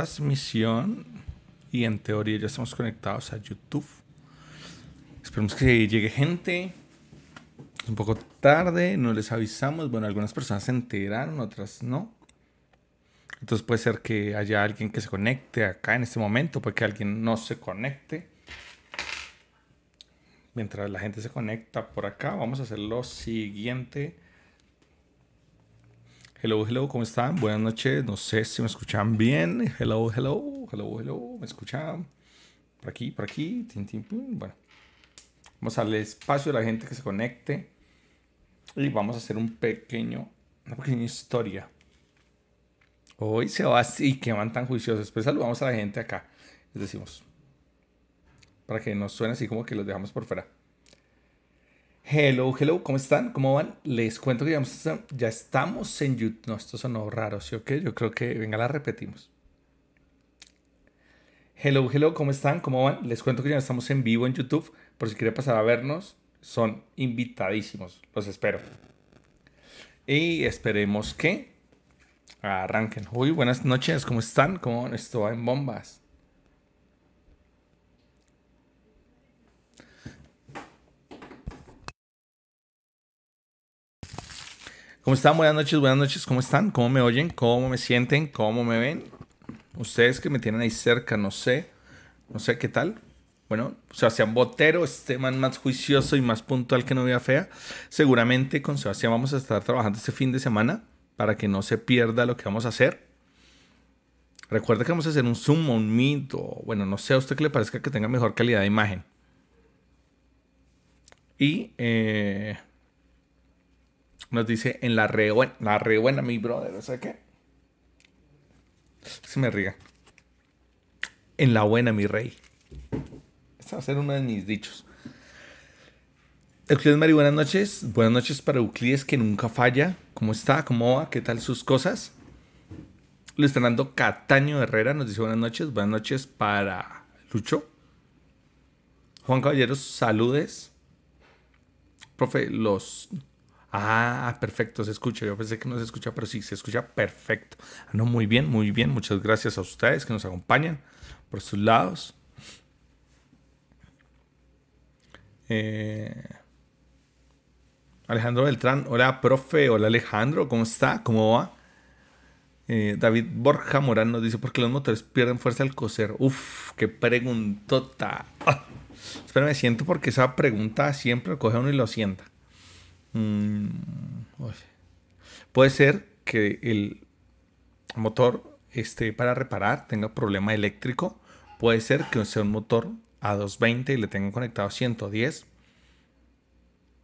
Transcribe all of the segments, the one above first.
transmisión y en teoría ya estamos conectados a YouTube. Esperemos que llegue gente. un poco tarde, no les avisamos. Bueno, algunas personas se enteraron, otras no. Entonces puede ser que haya alguien que se conecte acá en este momento, porque alguien no se conecte. Mientras la gente se conecta por acá, vamos a hacer lo siguiente. Hello, hello, ¿cómo están? Buenas noches, no sé si me escuchan bien. Hello, hello, hello, hello, ¿me escuchan? Por aquí, por aquí, Bueno, vamos al espacio de la gente que se conecte y vamos a hacer un pequeño, una pequeña historia. Hoy se va así, que van tan juiciosos. Después saludamos a la gente acá, les decimos, para que no suene así como que los dejamos por fuera. Hello, hello, ¿cómo están? ¿Cómo van? Les cuento que ya estamos en YouTube. No, esto sonó raro, ¿sí o Yo creo que, venga, la repetimos. Hello, hello, ¿cómo están? ¿Cómo van? Les cuento que ya estamos en vivo en YouTube. Por si quieren pasar a vernos, son invitadísimos. Los espero. Y esperemos que arranquen. Uy, buenas noches, ¿cómo están? ¿Cómo van? Esto va en bombas. ¿Cómo están? Buenas noches, buenas noches. ¿Cómo están? ¿Cómo me oyen? ¿Cómo me sienten? ¿Cómo me ven? Ustedes que me tienen ahí cerca, no sé. No sé qué tal. Bueno, Sebastián Botero, este man más juicioso y más puntual que no novia fea. Seguramente con Sebastián vamos a estar trabajando este fin de semana para que no se pierda lo que vamos a hacer. Recuerda que vamos a hacer un Zoom o un Meet bueno, no sé a usted que le parezca que tenga mejor calidad de imagen. Y eh, nos dice en la buena, la buena, mi brother. O sea que. Se me riga. En la buena, mi rey. Este va a ser uno de mis dichos. Euclides Mari, buenas noches. Buenas noches para Euclides, que nunca falla. ¿Cómo está? ¿Cómo va? ¿Qué tal sus cosas? están dando Cataño Herrera nos dice buenas noches. Buenas noches para Lucho. Juan Caballeros, saludes. Profe, los Ah, perfecto, se escucha. Yo pensé que no se escucha, pero sí, se escucha perfecto. Ah, no, muy bien, muy bien. Muchas gracias a ustedes que nos acompañan por sus lados. Eh, Alejandro Beltrán, hola profe, hola Alejandro, ¿cómo está? ¿Cómo va? Eh, David Borja Morán nos dice, ¿por qué los motores pierden fuerza al coser? Uf, qué preguntota. Oh, ah, espérame, siento porque esa pregunta siempre coge uno y lo sienta. Mm, puede ser que el motor esté para reparar tenga problema eléctrico. Puede ser que sea un motor a 220 y le tengan conectado 110.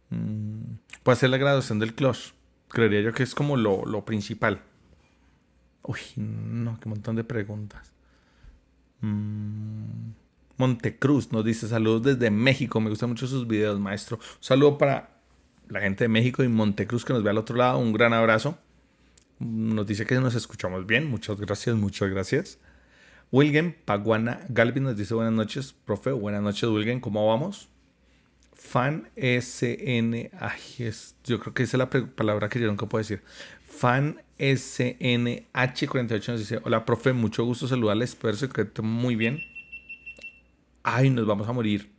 Mm, puede ser la graduación del clutch. Creería yo que es como lo, principal. Uy, no, qué montón de preguntas. Mm, Montecruz nos dice saludos desde México. Me gustan mucho sus videos, maestro. saludo para la gente de México y Montecruz que nos ve al otro lado, un gran abrazo. Nos dice que nos escuchamos bien. Muchas gracias, muchas gracias. Wilgen Paguana Galvin nos dice buenas noches, profe. Buenas noches, Wilgen. ¿Cómo vamos? Fan SN. yo creo que esa es la palabra que yo que puedo decir. Fan SNH48 nos dice: Hola, profe, mucho gusto saludarles. Espero que esté muy bien. Ay, nos vamos a morir.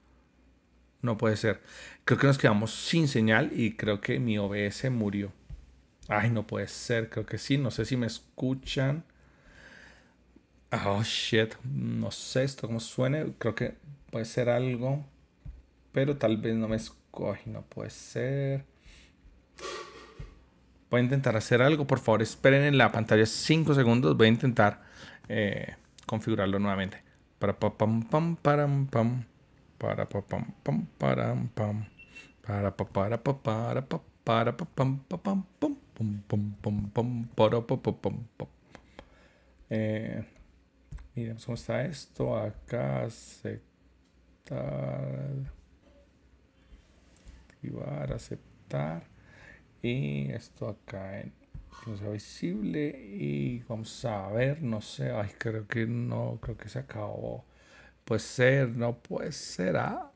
No puede ser creo que nos quedamos sin señal y creo que mi OBS murió. Ay, no puede ser, creo que sí, no sé si me escuchan. Oh, shit, no sé esto cómo suene, creo que puede ser algo, pero tal vez no me escoge no puede ser. Voy a intentar hacer algo, por favor, esperen en la pantalla 5 segundos, voy a intentar eh, configurarlo nuevamente. Para pam pam pam pam pam para pam pam pam pam. Para pa para papá para pa para pa pa para cómo está esto acá aceptar activar aceptar y esto acá en no sea visible y vamos a ver no sé ay creo que no creo que se acabó puede ser no puede ser ah.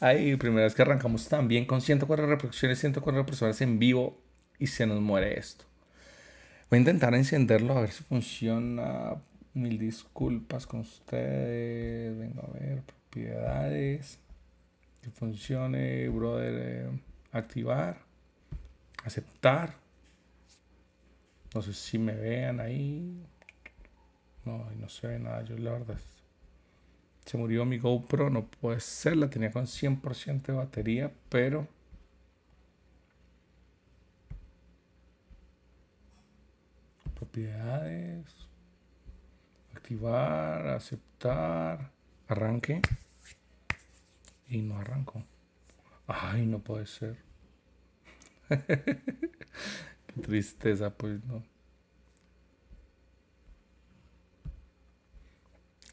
Ahí, primera vez que arrancamos también con 104 reproducciones, 104 personas en vivo y se nos muere esto. Voy a intentar encenderlo a ver si funciona. Mil disculpas con ustedes. Vengo a ver propiedades. Que funcione, brother. Eh, activar. Aceptar. No sé si me vean ahí. No, no se ve nada. Yo la verdad se murió mi GoPro, no puede ser, la tenía con 100% de batería, pero... Propiedades. Activar, aceptar, arranque. Y no arranco, Ay, no puede ser. Qué tristeza, pues no.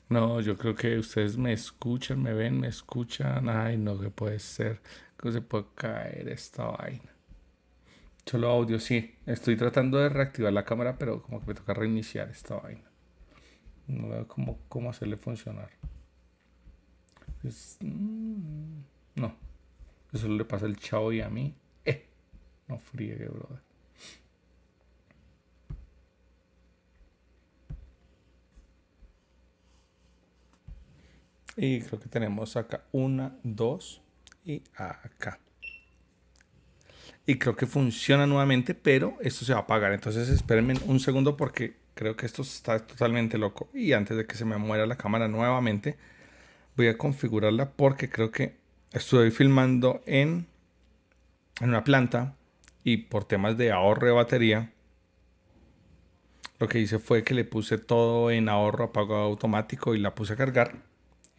No, yo creo que ustedes me escuchan, me ven, me escuchan. Ay, no, que puede ser. ¿Cómo se puede caer esta vaina? Solo audio, sí. Estoy tratando de reactivar la cámara, pero como que me toca reiniciar esta vaina. No veo cómo, hacerle funcionar. Mm, no. Eso le pasa al chavo y a mí. Eh, no friegue, brother. Y creo que tenemos acá una, dos y acá. Y creo que funciona nuevamente, pero esto se va a apagar. Entonces espérenme un segundo porque creo que esto está totalmente loco. Y antes de que se me muera la cámara nuevamente, voy a configurarla porque creo que estoy filmando en, en una planta y por temas de ahorro de batería, lo que hice fue que le puse todo en ahorro, apagado automático y la puse a cargar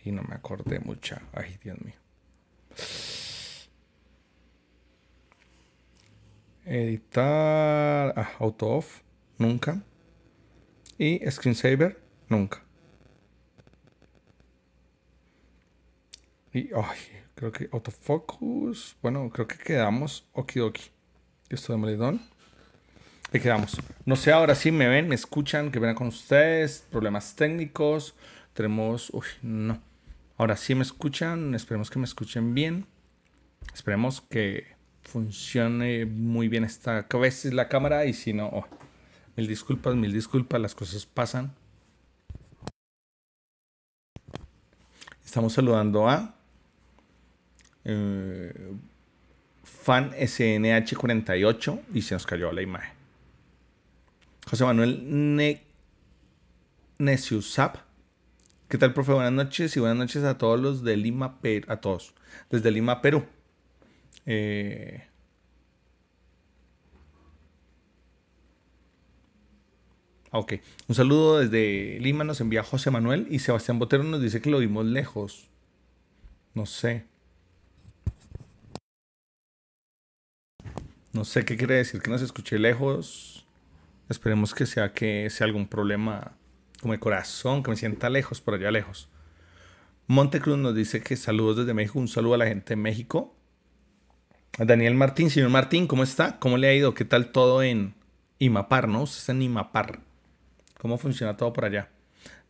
y no me acordé mucha. Ay, Dios mío. Editar. Ah, auto off. Nunca. Y screensaver. Nunca. Y, ay, creo que autofocus. Bueno, creo que quedamos okidoki. Esto de Maledón. y quedamos. No sé, ahora si me ven, me escuchan, que ven con ustedes. Problemas técnicos. Tenemos. Uy, no. Ahora sí me escuchan, esperemos que me escuchen bien. Esperemos que funcione muy bien esta cabeza la cámara y si no, oh, mil disculpas, mil disculpas, las cosas pasan. Estamos saludando a eh, fan SNH48 y se nos cayó la imagen. José Manuel ne Neciusap ¿Qué tal, profe? Buenas noches y buenas noches a todos los de Lima, Perú, a todos, desde Lima, Perú. Eh... Ok, un saludo desde Lima nos envía José Manuel y Sebastián Botero nos dice que lo vimos lejos. No sé. No sé qué quiere decir que nos escuche lejos. Esperemos que sea que sea algún problema como el corazón, que me sienta lejos, por allá lejos. Montecruz nos dice que saludos desde México, un saludo a la gente de México. A Daniel Martín, señor Martín, ¿cómo está? ¿Cómo le ha ido? ¿Qué tal todo en Imapar, no? en Imapar. ¿Cómo funciona todo por allá?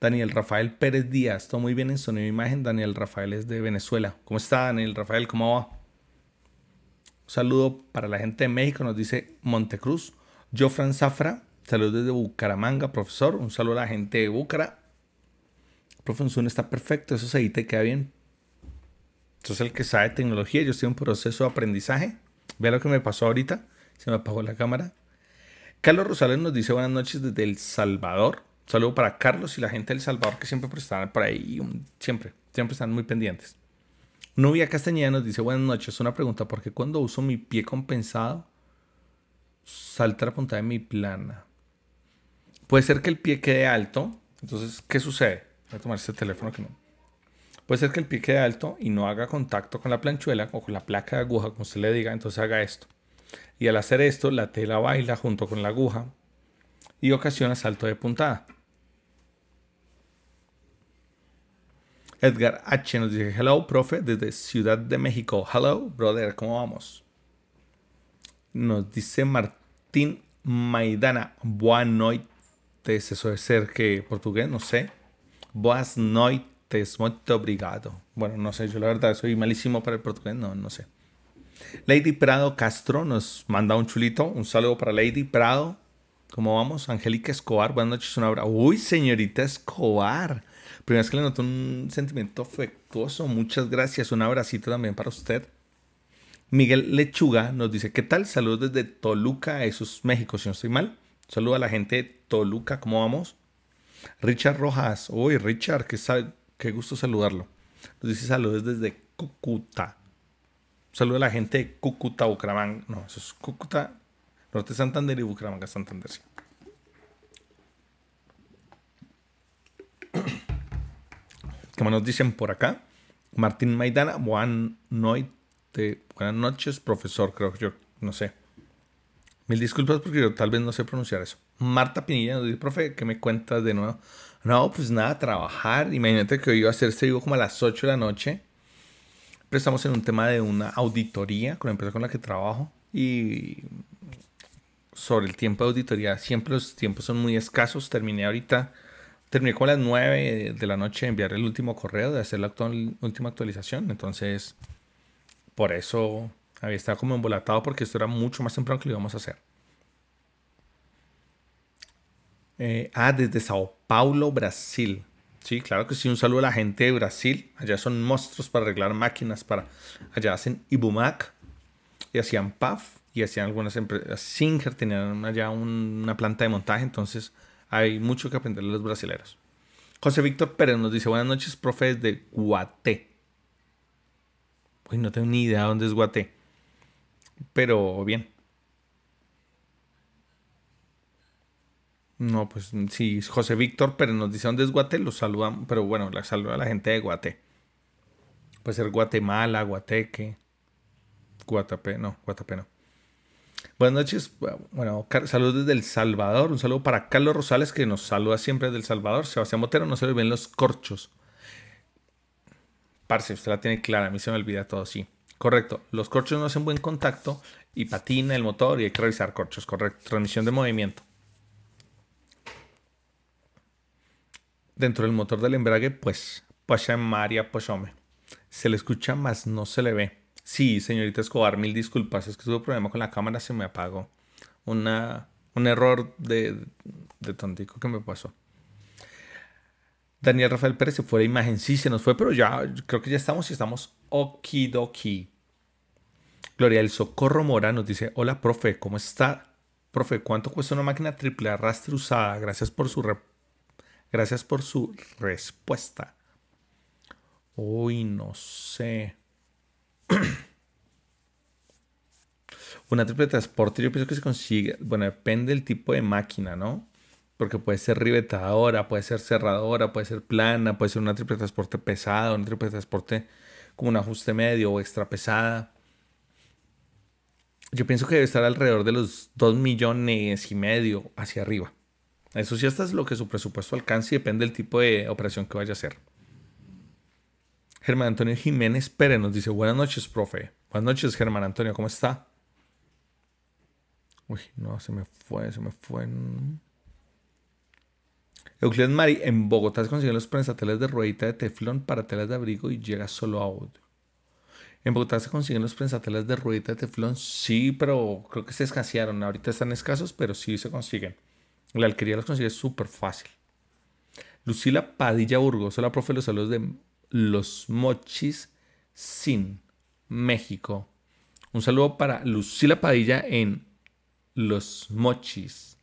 Daniel Rafael Pérez Díaz, todo muy bien en sonido imagen. Daniel Rafael es de Venezuela. ¿Cómo está Daniel Rafael? ¿Cómo va? Un saludo para la gente de México, nos dice Montecruz. Jofran Zafra, Saludos desde Bucaramanga, profesor. Un saludo a la gente de Bucara. Profesor, está perfecto, eso se edita y queda bien. Entonces, el que sabe tecnología, yo estoy en un proceso de aprendizaje. Vea lo que me pasó ahorita. Se me apagó la cámara. Carlos Rosales nos dice buenas noches desde El Salvador. saludo para Carlos y la gente del Salvador que siempre pues, están por ahí. Siempre, siempre están muy pendientes. Nubia Castañeda nos dice buenas noches. Una pregunta, ¿por qué cuando uso mi pie compensado salta la punta de mi plana? Puede ser que el pie quede alto. Entonces, ¿qué sucede? Voy a tomar este teléfono que no. Puede ser que el pie quede alto y no haga contacto con la planchuela o con la placa de aguja, como usted le diga, entonces haga esto. Y al hacer esto, la tela baila junto con la aguja y ocasiona salto de puntada. Edgar H nos dice, hello, profe, desde Ciudad de México. Hello, brother, ¿cómo vamos? Nos dice Martín Maidana, buenas noches eso debe ser que portugués, no sé. buenas noites, muito obrigado. Bueno, no sé, yo la verdad soy malísimo para el portugués, no, no sé. Lady Prado Castro nos manda un chulito, un saludo para Lady Prado. ¿Cómo vamos? Angélica Escobar, buenas noches, un abrazo. Uy, señorita Escobar. Primera vez que le noto un sentimiento afectuoso. Muchas gracias. Un abracito también para usted. Miguel Lechuga nos dice, ¿qué tal? Saludos desde Toluca, eso es México, si no estoy mal. Saluda a la gente de Toluca, ¿cómo vamos? Richard Rojas, uy Richard, qué, qué gusto saludarlo. Nos dice saludos desde Cúcuta. Saluda a la gente de Cúcuta, Bucaramanga. No, eso es Cúcuta, Norte Santander y Bucaramanga, Santander. Sí. ¿Cómo nos dicen por acá? Martín Maidana, buenas noches, profesor, creo que yo, no sé. Mil disculpas porque yo tal vez no sé pronunciar eso. Marta Pinilla nos dice, profe, ¿qué me cuentas de nuevo? No, pues nada, trabajar. Imagínate que hoy iba a hacer este video como a las 8 de la noche. Pero estamos en un tema de una auditoría con la empresa con la que trabajo. Y sobre el tiempo de auditoría, siempre los tiempos son muy escasos. Terminé ahorita, terminé como a las 9 de la noche de enviar el último correo, de hacer la última actualización. Entonces, por eso había estado como embolatado porque esto era mucho más temprano que lo íbamos a hacer. Eh, ah, desde Sao Paulo, Brasil. Sí, claro que sí. Un saludo a la gente de Brasil. Allá son monstruos para arreglar máquinas. Para... Allá hacen Ibumac y hacían PAF y hacían algunas empresas. Singer tenían allá una planta de montaje. Entonces hay mucho que aprender de los brasileños. José Víctor Pérez nos dice: Buenas noches, profe, de Guaté. Uy, no tengo ni idea dónde es Guaté. Pero bien. No, pues sí, José Víctor pero nos dice dónde es Guate, lo saludamos, pero bueno, la saluda a la gente de Guate. Puede ser Guatemala, Guateque, Guatapé, no, Guatapé no. Buenas noches, bueno, saludos desde El Salvador, un saludo para Carlos Rosales que nos saluda siempre desde El Salvador, Sebastián Botero, no se lo los corchos. Parce, usted la tiene clara, a mí se me olvida todo, sí. Correcto. Los corchos no hacen buen contacto y patina el motor y hay que revisar corchos. Correcto. Transmisión de movimiento. Dentro del motor del embrague, pues, pasha María, pues Se le escucha, más no se le ve. Sí, señorita Escobar, mil disculpas. Es que tuve un problema con la cámara, se me apagó. Una, un error de, de tontico que me pasó. Daniel Rafael Pérez se fue la imagen. Sí, se nos fue, pero ya creo que ya estamos y estamos okidoki. Gloria del Socorro Mora nos dice: Hola, profe, ¿cómo está? Profe, ¿cuánto cuesta una máquina triple arrastre usada? Gracias por su, Gracias por su respuesta. Uy, no sé. una triple transporte, yo pienso que se consigue. Bueno, depende del tipo de máquina, ¿no? Porque puede ser ribetadora, puede ser cerradora, puede ser plana, puede ser una triple transporte pesada, una triple transporte con un ajuste medio o extra pesada. Yo pienso que debe estar alrededor de los 2 millones y medio hacia arriba. Eso sí, hasta es lo que su presupuesto alcance y depende del tipo de operación que vaya a hacer. Germán Antonio Jiménez Pérez nos dice, buenas noches, profe. Buenas noches, Germán Antonio, ¿cómo está? Uy, no, se me fue, se me fue. Euclides Mari en Bogotá se consiguen los prensatelas de ruedita de teflón para telas de abrigo y llega solo a otro. En Bogotá se consiguen los prensatelas de ruedita de teflón, sí, pero creo que se escasearon. Ahorita están escasos, pero sí se consiguen. La alquería los consigue súper fácil. Lucila Padilla Burgos, la profe los saludos de Los Mochis Sin, México. Un saludo para Lucila Padilla en Los Mochis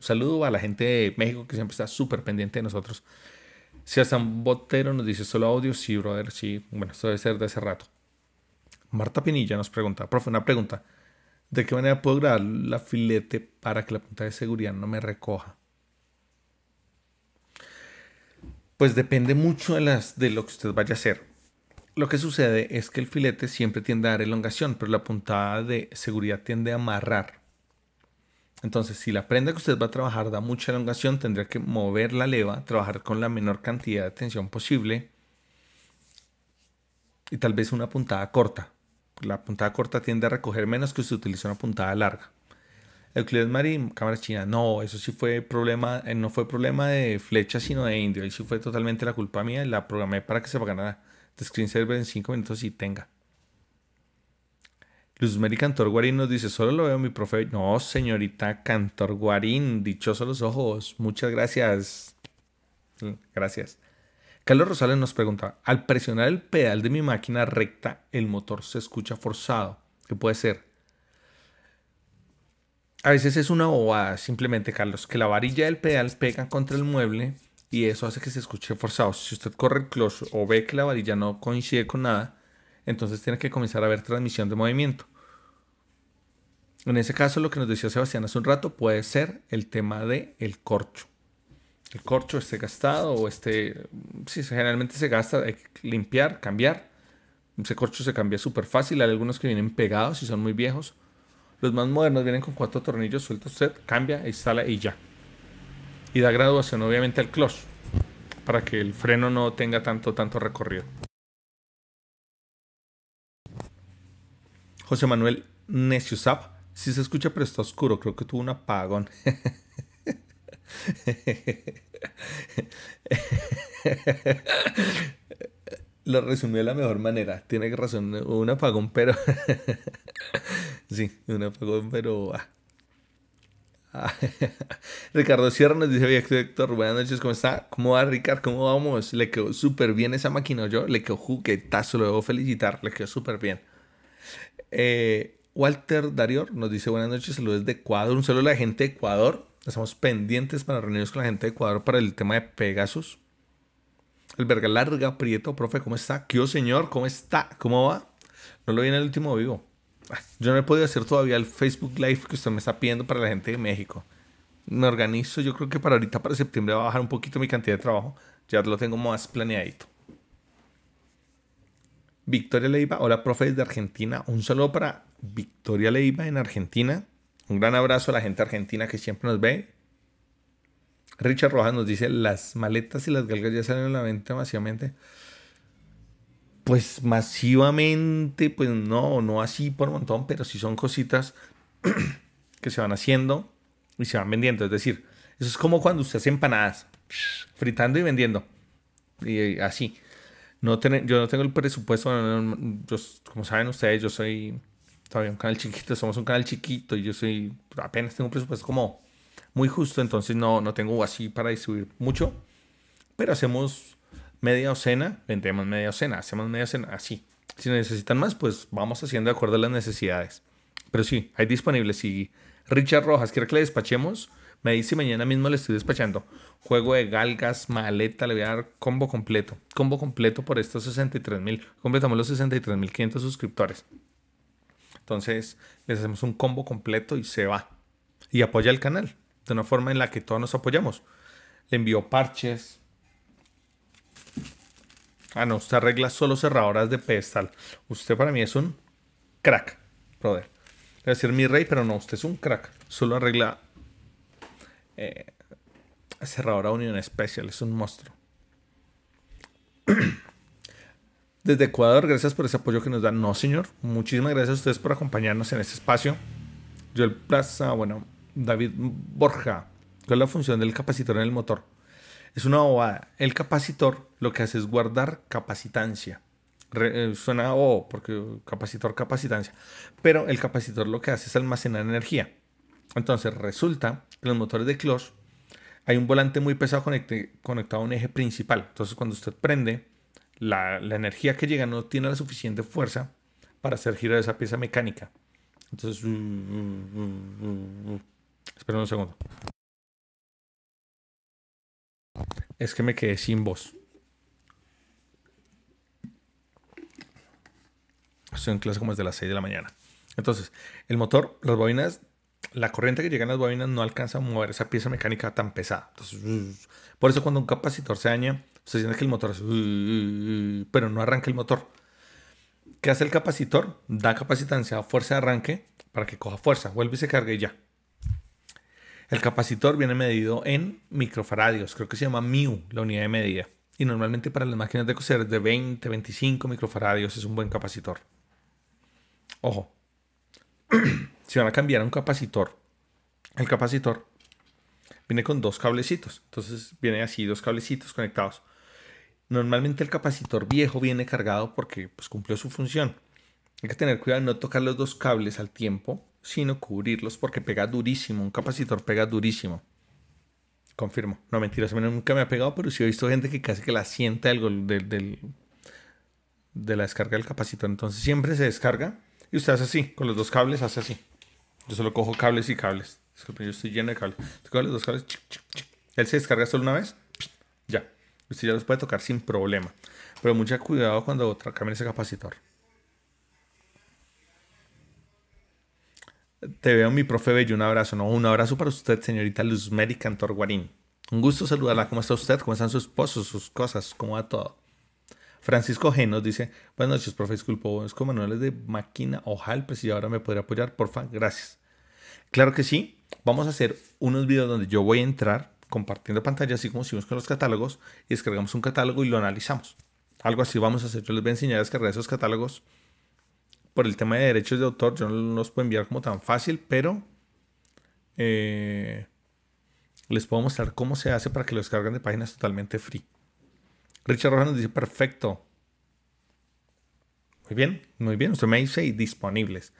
saludo a la gente de México que siempre está súper pendiente de nosotros. un Botero nos dice solo audio, sí, brother, sí. Bueno, esto debe ser de hace rato. Marta Pinilla nos pregunta, profe, una pregunta. ¿De qué manera puedo grabar la filete para que la punta de seguridad no me recoja? Pues depende mucho de, las, de lo que usted vaya a hacer. Lo que sucede es que el filete siempre tiende a dar elongación, pero la puntada de seguridad tiende a amarrar. Entonces, si la prenda que usted va a trabajar da mucha elongación, tendría que mover la leva, trabajar con la menor cantidad de tensión posible y tal vez una puntada corta. La puntada corta tiende a recoger menos que si utiliza una puntada larga. Euclides Marín, cámara china, no, eso sí fue problema, eh, no fue problema de flecha, sino de indio. Ahí sí fue totalmente la culpa mía. La programé para que se apagara. de screen server en 5 minutos y tenga. Luz Meri Cantor Guarín nos dice, solo lo veo mi profe. No, señorita Cantor Guarín, dichosos los ojos. Muchas gracias. Mm, gracias. Carlos Rosales nos pregunta, al presionar el pedal de mi máquina recta, el motor se escucha forzado. ¿Qué puede ser? A veces es una bobada, simplemente, Carlos, que la varilla del pedal pega contra el mueble y eso hace que se escuche forzado. Si usted corre el o ve que la varilla no coincide con nada, entonces tiene que comenzar a ver transmisión de movimiento. En ese caso, lo que nos decía Sebastián hace un rato puede ser el tema del el corcho. El corcho esté gastado o este sí, generalmente se gasta, hay que limpiar, cambiar. Ese corcho se cambia súper fácil. Hay algunos que vienen pegados y son muy viejos. Los más modernos vienen con cuatro tornillos sueltos. Usted cambia, instala y ya. Y da graduación, obviamente, al clutch para que el freno no tenga tanto, tanto recorrido. José Manuel Neciusap Sí se escucha, pero está oscuro. Creo que tuvo un apagón. Lo resumió de la mejor manera. Tiene razón, un apagón, pero. sí, un apagón, pero. Ah. Ah. Ricardo Sierra nos dice: Héctor, buenas noches, ¿cómo está? ¿Cómo va, Ricardo? ¿Cómo vamos? Le quedó súper bien esa máquina, yo le quedó juguetazo, lo debo felicitar, le quedó súper bien. Eh, Walter Darior nos dice buenas noches, saludos de Ecuador, un saludo a la gente de Ecuador. Estamos pendientes para reunirnos con la gente de Ecuador para el tema de Pegasus. Alberga Larga, Prieto, profe, ¿cómo está? ¿Qué señor? ¿Cómo está? ¿Cómo va? No lo vi en el último vivo. Ah, yo no he podido hacer todavía el Facebook Live que usted me está pidiendo para la gente de México. Me organizo, yo creo que para ahorita, para septiembre, va a bajar un poquito mi cantidad de trabajo. Ya lo tengo más planeadito. Victoria Leiva, hola profe desde Argentina. Un saludo para Victoria Leiva en Argentina. Un gran abrazo a la gente argentina que siempre nos ve. Richard Rojas nos dice, las maletas y las galgas ya salen a la venta masivamente. Pues masivamente, pues no, no así por montón, pero sí son cositas que se van haciendo y se van vendiendo. Es decir, eso es como cuando usted hace empanadas, fritando y vendiendo. Y eh, así. No yo no tengo el presupuesto, como saben ustedes, yo soy todavía un canal chiquito, somos un canal chiquito y yo soy, apenas tengo un presupuesto como muy justo, entonces no, no tengo así para distribuir mucho, pero hacemos media docena, vendemos media docena, hacemos media docena, así. Si necesitan más, pues vamos haciendo de acuerdo a las necesidades. Pero sí, hay disponibles. Si Richard Rojas quiere que le despachemos, me dice mañana mismo le estoy despachando. Juego de galgas, maleta, le voy a dar combo completo. Combo completo por estos 63 mil. Completamos los 63 mil 500 suscriptores. Entonces les hacemos un combo completo y se va. Y apoya el canal de una forma en la que todos nos apoyamos. Le envío parches. Ah, no, usted arregla solo cerradoras de pedestal. Usted para mí es un crack, brother. Le decir mi rey, pero no, usted es un crack. Solo arregla eh, cerradora unión especial. es un monstruo. desde Ecuador, gracias por ese apoyo que nos dan. No, señor. Muchísimas gracias a ustedes por acompañarnos en este espacio. Yo el Plaza, bueno, David Borja. ¿Cuál es la función del capacitor en el motor? Es una bobada. El capacitor lo que hace es guardar capacitancia. Eh, suena o porque capacitor, capacitancia. Pero el capacitor lo que hace es almacenar energía. Entonces resulta que los motores de clutch hay un volante muy pesado conectado a un eje principal. Entonces cuando usted prende la, energía que llega no tiene la suficiente fuerza para hacer girar esa pieza mecánica. Entonces, mm, mm, mm, espera un segundo. Es que me quedé sin voz. Estoy en clase como desde las 6 de la mañana. Entonces, el motor, las bobinas, la corriente que llega a las bobinas no alcanza a mover esa pieza mecánica tan pesada. por eso cuando un capacitor se daña, usted tiene que el motor es uh, uh, uh", pero no arranca el motor. ¿Qué hace el capacitor? Da capacitancia fuerza de arranque para que coja fuerza, vuelve y se cargue ya. El capacitor viene medido en microfaradios, creo que se llama MIU, la unidad de medida. Y normalmente para las máquinas de coser de 20, 25 microfaradios es un buen capacitor. Ojo, si van a cambiar un capacitor, el capacitor viene con dos cablecitos. Entonces viene así, dos cablecitos conectados. Normalmente el capacitor viejo viene cargado porque pues, cumplió su función. Hay que tener cuidado de no tocar los dos cables al tiempo, sino cubrirlos porque pega durísimo. Un capacitor pega durísimo. Confirmo. No, mentiras, a mí nunca me ha pegado, pero sí he visto gente que casi que la sienta algo del, de la descarga del capacitor. Entonces siempre se descarga y usted hace así, con los dos cables hace así. Yo solo cojo cables y cables. Disculpen, yo estoy lleno de cables. Tengo los dos cables. Él se descarga solo una vez Usted ya los puede tocar sin problema. Pero mucho cuidado cuando cambie ese capacitor. Te veo, mi profe Bello. Un abrazo. No, un abrazo para usted, señorita Luzmeri Cantor Guarín. Un gusto saludarla. ¿Cómo está usted? ¿Cómo están sus esposos, sus cosas? ¿Cómo va todo? Francisco G nos dice, buenas noches, profe, disculpo, es como manuales de máquina ojal, pues si ahora me podría apoyar, porfa, gracias. Claro que sí, vamos a hacer unos videos donde yo voy a entrar compartiendo pantalla, así como hicimos con los catálogos, y descargamos un catálogo y lo analizamos. Algo así vamos a hacer. Yo les voy a enseñar a descargar esos catálogos. Por el tema de derechos de autor, yo no los puedo enviar como tan fácil, pero eh, les puedo mostrar cómo se hace para que lo descarguen de páginas totalmente free. Richard Rojas nos dice, perfecto. Muy bien, muy bien. Usted me dice, y disponibles.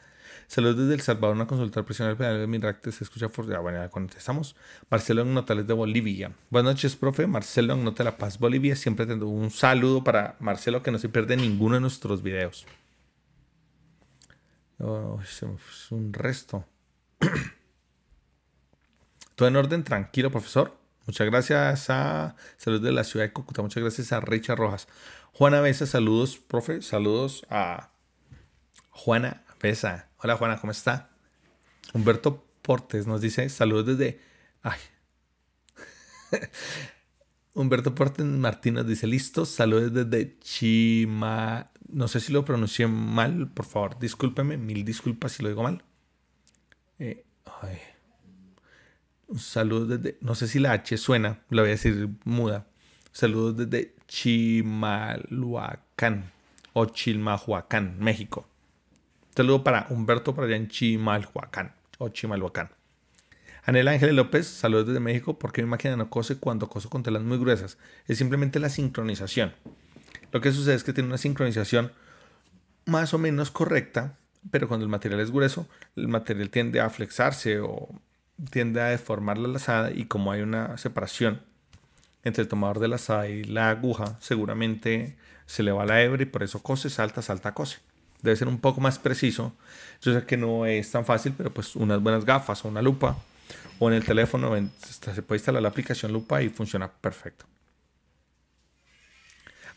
Saludos desde El Salvador, una consulta presional penal de Miracte se escucha por... Ah, bueno, ya contestamos. Marcelo Notales de Bolivia. Buenas noches, profe. Marcelo en Nota La Paz, Bolivia. Siempre tengo un saludo para Marcelo que no se pierde ninguno de nuestros videos. es un resto. Todo en orden, tranquilo, profesor. Muchas gracias a Saludos de la ciudad de Cúcuta. Muchas gracias a Richard Rojas. Juana Besa, saludos, profe. Saludos a Juana Pesa. Hola Juana, ¿cómo está? Humberto Portes nos dice saludos desde... Ay. Humberto Portes Martínez dice listo, saludos desde Chima... No sé si lo pronuncié mal, por favor, discúlpeme, mil disculpas si lo digo mal. Eh, Un saludo desde, no sé si la H suena, la voy a decir muda. Saludos desde Chimalhuacán o Chilmahuacán, México. Saludo para Humberto para allá en Chimalhuacán o Chimalhuacán. Anel Ángel López, saludos desde México, porque mi máquina no cose cuando coso con telas muy gruesas. Es simplemente la sincronización. Lo que sucede es que tiene una sincronización más o menos correcta, pero cuando el material es grueso, el material tiende a flexarse o tiende a deformar la lazada y como hay una separación entre el tomador de lazada y la aguja, seguramente se le va la hebra y por eso cose, salta, salta, cose debe ser un poco más preciso. Yo sé que no es tan fácil, pero pues unas buenas gafas o una lupa o en el teléfono se puede instalar la aplicación lupa y funciona perfecto.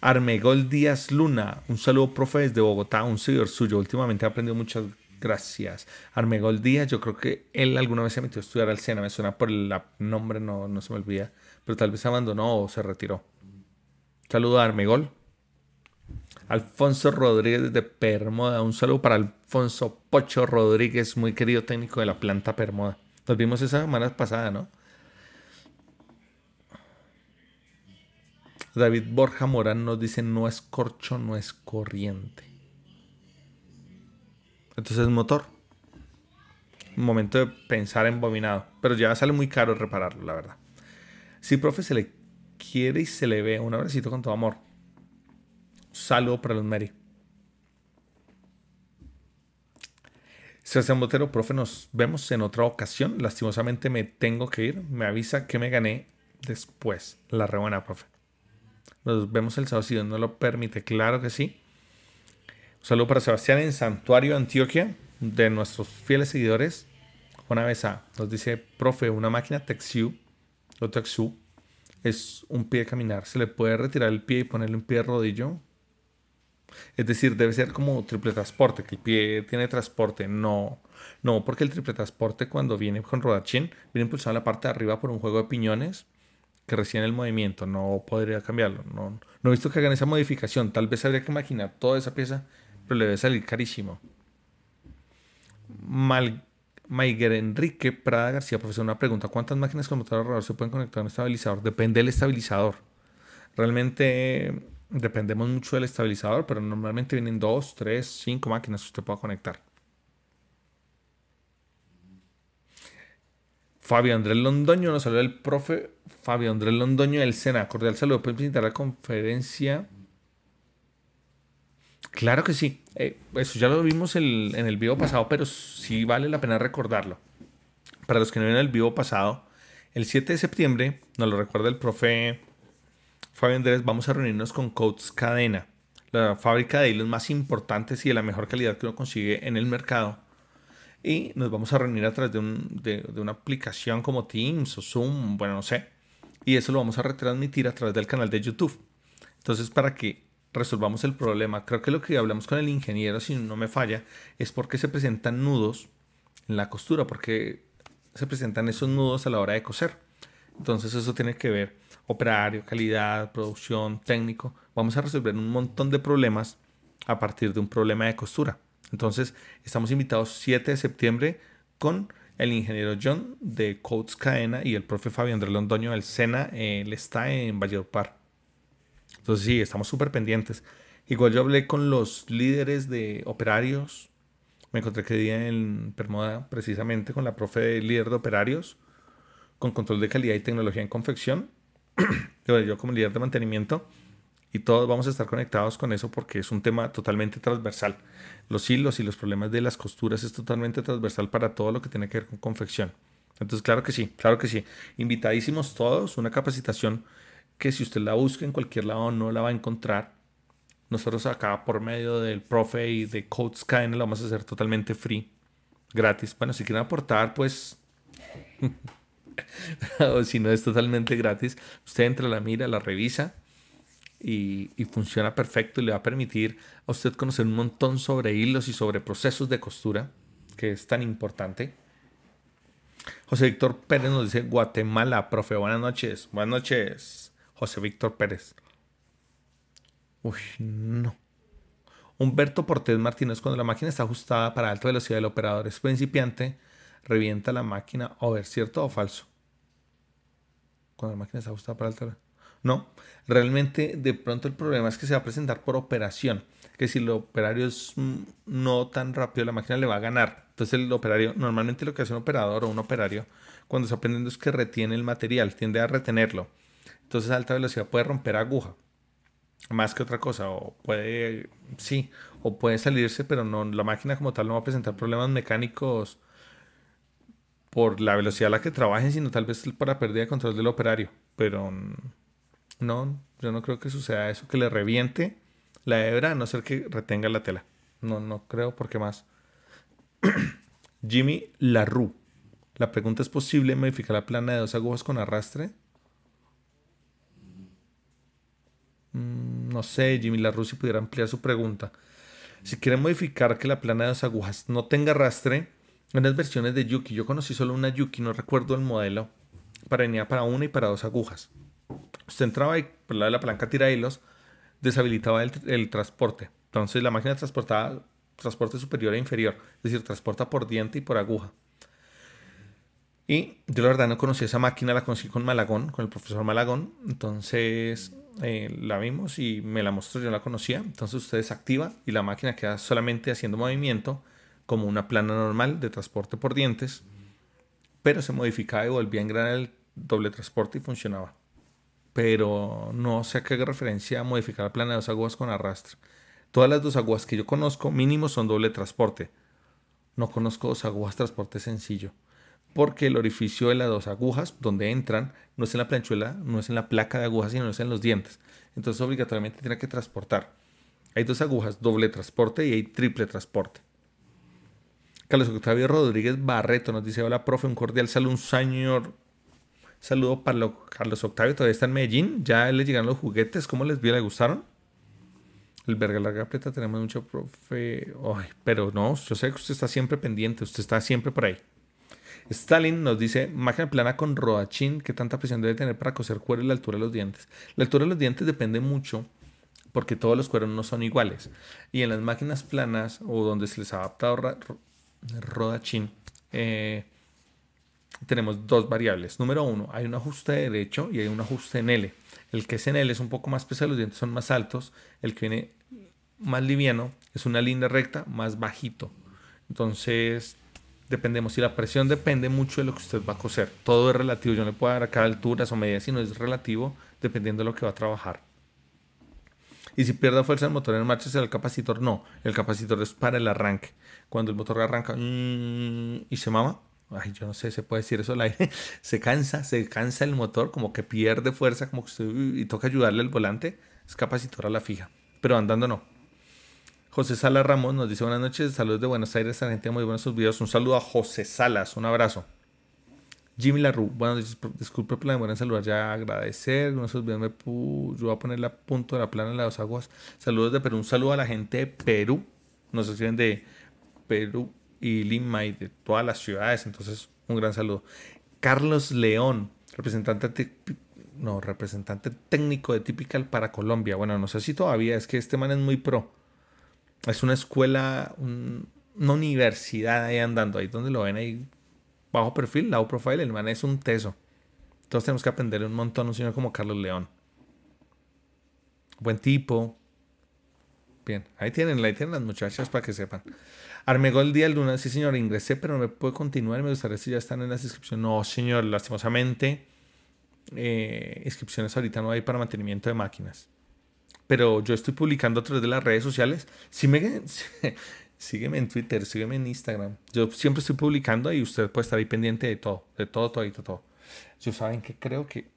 Armegol Díaz Luna, un saludo profe desde Bogotá, un seguidor suyo. Últimamente ha aprendido muchas gracias. Armegol Díaz, yo creo que él alguna vez se metió a estudiar al SENA, me suena por el nombre, no, no se me olvida, pero tal vez abandonó o se retiró. Saludo a Armegol. Alfonso Rodríguez de Permoda. Un saludo para Alfonso Pocho Rodríguez, muy querido técnico de la planta Permoda. Nos vimos esa semana pasada, ¿no? David Borja Morán nos dice, no es corcho, no es corriente. Entonces motor. Momento de pensar en Pero ya sale muy caro repararlo, la verdad. Sí, profe, se le quiere y se le ve. Un abracito con todo amor. Saludo para los Mary. Sebastián Botero, profe, nos vemos en otra ocasión. Lastimosamente me tengo que ir. Me avisa que me gané después. La rebuena, profe. Nos vemos el sábado si Dios no lo permite. Claro que sí. saludo para Sebastián en Santuario, Antioquia, de nuestros fieles seguidores. una vez a nos dice, profe, una máquina Texiu o Texiu es un pie de caminar. ¿Se le puede retirar el pie y ponerle un pie de rodillo? Es decir, debe ser como triple transporte, que el pie tiene transporte, no. No, porque el triple transporte cuando viene con rodachín, viene impulsado en la parte de arriba por un juego de piñones que recién el movimiento, no podría cambiarlo. No, he visto que hagan esa modificación, tal vez habría que imaginar toda esa pieza, pero le debe salir carísimo. Mal, Maiger Enrique Prada García, profesor, una pregunta, ¿cuántas máquinas con motor se pueden conectar a un estabilizador? Depende del estabilizador. Realmente dependemos mucho del estabilizador, pero normalmente vienen dos, tres, cinco máquinas que usted pueda conectar. Fabio Andrés Londoño nos saluda el profe Fabio Andrés Londoño del SENA. Cordial saludo. ¿Puedes visitar la conferencia? Claro que sí. Eh, eso ya lo vimos en el vivo pasado, pero sí vale la pena recordarlo. Para los que no vieron el vivo pasado, el 7 de septiembre, nos lo recuerda el profe Fabio Andrés, vamos a reunirnos con Coats Cadena, la fábrica de hilos más importantes y de la mejor calidad que uno consigue en el mercado. Y nos vamos a reunir a través de, de una aplicación como Teams o Zoom, bueno, no sé. Y eso lo vamos a retransmitir a través del canal de YouTube. Entonces, para que resolvamos el problema, creo que lo que hablamos con el ingeniero, si no me falla, es porque se presentan nudos en la costura, porque se presentan esos nudos a la hora de coser. Entonces, eso tiene que ver operario, calidad, producción, técnico, vamos a resolver un montón de problemas a partir de un problema de costura. Entonces, estamos invitados 7 de septiembre con el ingeniero John de Coats Cadena y el profe Fabio Andrés Londoño del SENA. Él está en Par Entonces, sí, estamos súper pendientes. Igual yo hablé con los líderes de operarios. Me encontré que día en Permoda precisamente con la profe de líder de operarios con control de calidad y tecnología en confección yo como líder de mantenimiento, y todos vamos a estar conectados con eso porque es un tema totalmente transversal. Los hilos y los problemas de las costuras es totalmente transversal para todo lo que tiene que ver con confección. Entonces, claro que sí, claro que sí. Invitadísimos todos, una capacitación que si usted la busca en cualquier lado no la va a encontrar. Nosotros acá por medio del profe y de Code Scan la vamos a hacer totalmente free, gratis. Bueno, si quieren aportar, pues... o si no es totalmente gratis, usted entra, la mira, la revisa y, funciona perfecto y le va a permitir a usted conocer un montón sobre hilos y sobre procesos de costura, que es tan importante. José Víctor Pérez nos dice Guatemala, profe, buenas noches. Buenas noches, José Víctor Pérez. Uy, no. Humberto Portés Martínez, cuando la máquina está ajustada para alta velocidad, del operador es principiante revienta la máquina o ver cierto o falso. Cuando la máquina está ajustada para alta, No, realmente de pronto el problema es que se va a presentar por operación. Que si el operario es mm, no tan rápido, la máquina le va a ganar. Entonces el operario, normalmente lo que hace un operador o un operario cuando está aprendiendo es que retiene el material, tiende a retenerlo. Entonces a alta velocidad puede romper aguja, más que otra cosa, o puede, sí, o puede salirse, pero no, la máquina como tal no va a presentar problemas mecánicos por la velocidad a la que trabajen, sino tal vez para la pérdida de control del operario. Pero no, yo no creo que suceda eso, que le reviente la hebra, a no ser que retenga la tela. No, no creo, porque más. Jimmy Larru... La pregunta es posible modificar la plana de dos agujas con arrastre. Mm, no sé, Jimmy Larru... si pudiera ampliar su pregunta. Si quiere modificar que la plana de dos agujas no tenga arrastre, unas versiones de Yuki. Yo conocí solo una Yuki, no recuerdo el modelo. Para venía para una y para dos agujas. Usted entraba y por la de la palanca tira hilos deshabilitaba el, transporte. Entonces la máquina transportaba transporte superior e inferior, es decir, transporta por diente y por aguja. Y yo la verdad no conocí esa máquina, la conocí con Malagón, con el profesor Malagón. Entonces eh, la vimos y me la mostró, yo la conocía. Entonces usted desactiva y la máquina queda solamente haciendo movimiento como una plana normal de transporte por dientes, pero se modificaba y volvía a el doble transporte y funcionaba. Pero no sé a qué referencia modificar la plana de dos aguas con arrastre. Todas las dos aguas que yo conozco, mínimo, son doble transporte. No conozco dos aguas transporte sencillo. Porque el orificio de las dos agujas, donde entran, no es en la planchuela, no es en la placa de agujas, sino es en los dientes. Entonces obligatoriamente tiene que transportar. Hay dos agujas, doble transporte y hay triple transporte. Carlos Octavio Rodríguez Barreto nos dice, hola, profe, un cordial saludo, un señor. Saludo para Carlos Octavio, todavía está en Medellín, ya le llegaron los juguetes, ¿cómo les vio? ¿Le gustaron? El verga larga preta tenemos mucho, profe. pero no, yo sé que usted está siempre pendiente, usted está siempre por ahí. Stalin nos dice, máquina plana con rodachín, ¿qué tanta presión debe tener para coser cuero y la altura de los dientes? La altura de los dientes depende mucho porque todos los cueros no son iguales. Y en las máquinas planas o donde se les ha adaptado Rodachín, eh, tenemos dos variables. Número uno, hay un ajuste derecho y hay un ajuste en L. El que es en L es un poco más pesado, los dientes son más altos. El que viene más liviano es una línea recta más bajito. Entonces, dependemos. si la presión depende mucho de lo que usted va a coser. Todo es relativo. Yo no le puedo dar a cada alturas o medidas, sino es relativo dependiendo de lo que va a trabajar. Y si pierda fuerza el motor en marcha, será el capacitor. No, el capacitor es para el arranque cuando el motor arranca mm, y se mama, ay, yo no sé, se puede decir eso al aire, se cansa, se cansa el motor, como que pierde fuerza, como que y toca ayudarle al volante, es capacitora la fija, pero andando no. José Salas Ramos nos dice buenas noches, saludos de Buenos Aires, gente muy buenos videos, un saludo a José Salas, un abrazo. Jimmy Larru, bueno, disculpe por la demora en saludar, ya agradecer, me yo voy a poner la punta de la plana en las aguas. Saludos de Perú, un saludo a la gente de Perú, nos escriben de Perú y Lima y de todas las ciudades. Entonces, un gran saludo. Carlos León, representante, no, representante técnico de Typical para Colombia. Bueno, no sé si todavía, es que este man es muy pro. Es una escuela, una universidad ahí andando, ahí donde lo ven ahí bajo perfil, low profile, el man es un teso. todos tenemos que aprender un montón un señor como Carlos León. Buen tipo. Bien, ahí tienen, ahí tienen las muchachas para que sepan el día Díaz lunes. sí señor, ingresé, pero no puedo continuar. Me gustaría si ya están en las inscripciones. No, señor, lastimosamente. Eh, inscripciones ahorita no hay para mantenimiento de máquinas. Pero yo estoy publicando a través de las redes sociales. Si me, sígueme en Twitter, sígueme en Instagram. Yo siempre estoy publicando y usted puede estar ahí pendiente de todo, de todo, todo, todo. todo. Yo saben que creo que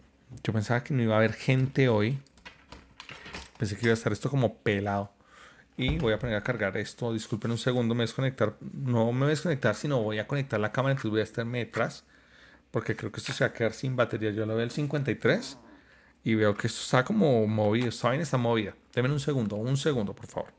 yo pensaba que no iba a haber gente hoy. Pensé que iba a estar esto como pelado. Y voy a poner a cargar esto. Disculpen un segundo, me desconectar. No me voy a desconectar, sino voy a conectar la cámara. Entonces voy a estar detrás. Porque creo que esto se va a quedar sin batería. Yo lo veo el 53. Y veo que esto está como movido. está bien está movida. Denme un segundo, un segundo, por favor.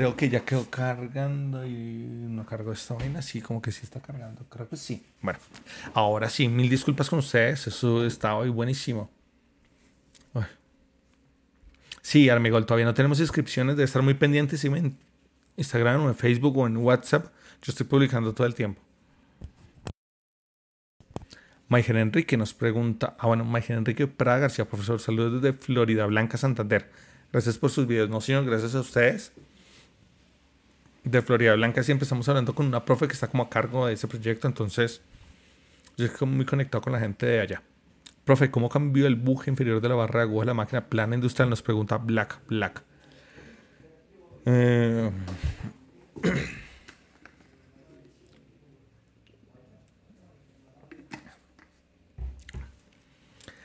creo que ya quedó cargando y no cargó esta vaina. Sí, como que sí está cargando. Creo que sí. Bueno, ahora sí, mil disculpas con ustedes. Eso está hoy buenísimo. Sí, Armigol, todavía no tenemos inscripciones. Debe estar muy pendiente. pendientes en Instagram o en Facebook o en WhatsApp. Yo estoy publicando todo el tiempo. Mayer Enrique nos pregunta. Ah, bueno, Mayer Enrique Praga García, profesor. Saludos desde Florida Blanca, Santander. Gracias por sus videos. No, señor, gracias a ustedes de Florida Blanca siempre estamos hablando con una profe que está como a cargo de ese proyecto, entonces yo estoy muy conectado con la gente de allá. Profe, ¿cómo cambió el buje inferior de la barra de aguja de la máquina plana industrial? Nos pregunta Black Black. Eh,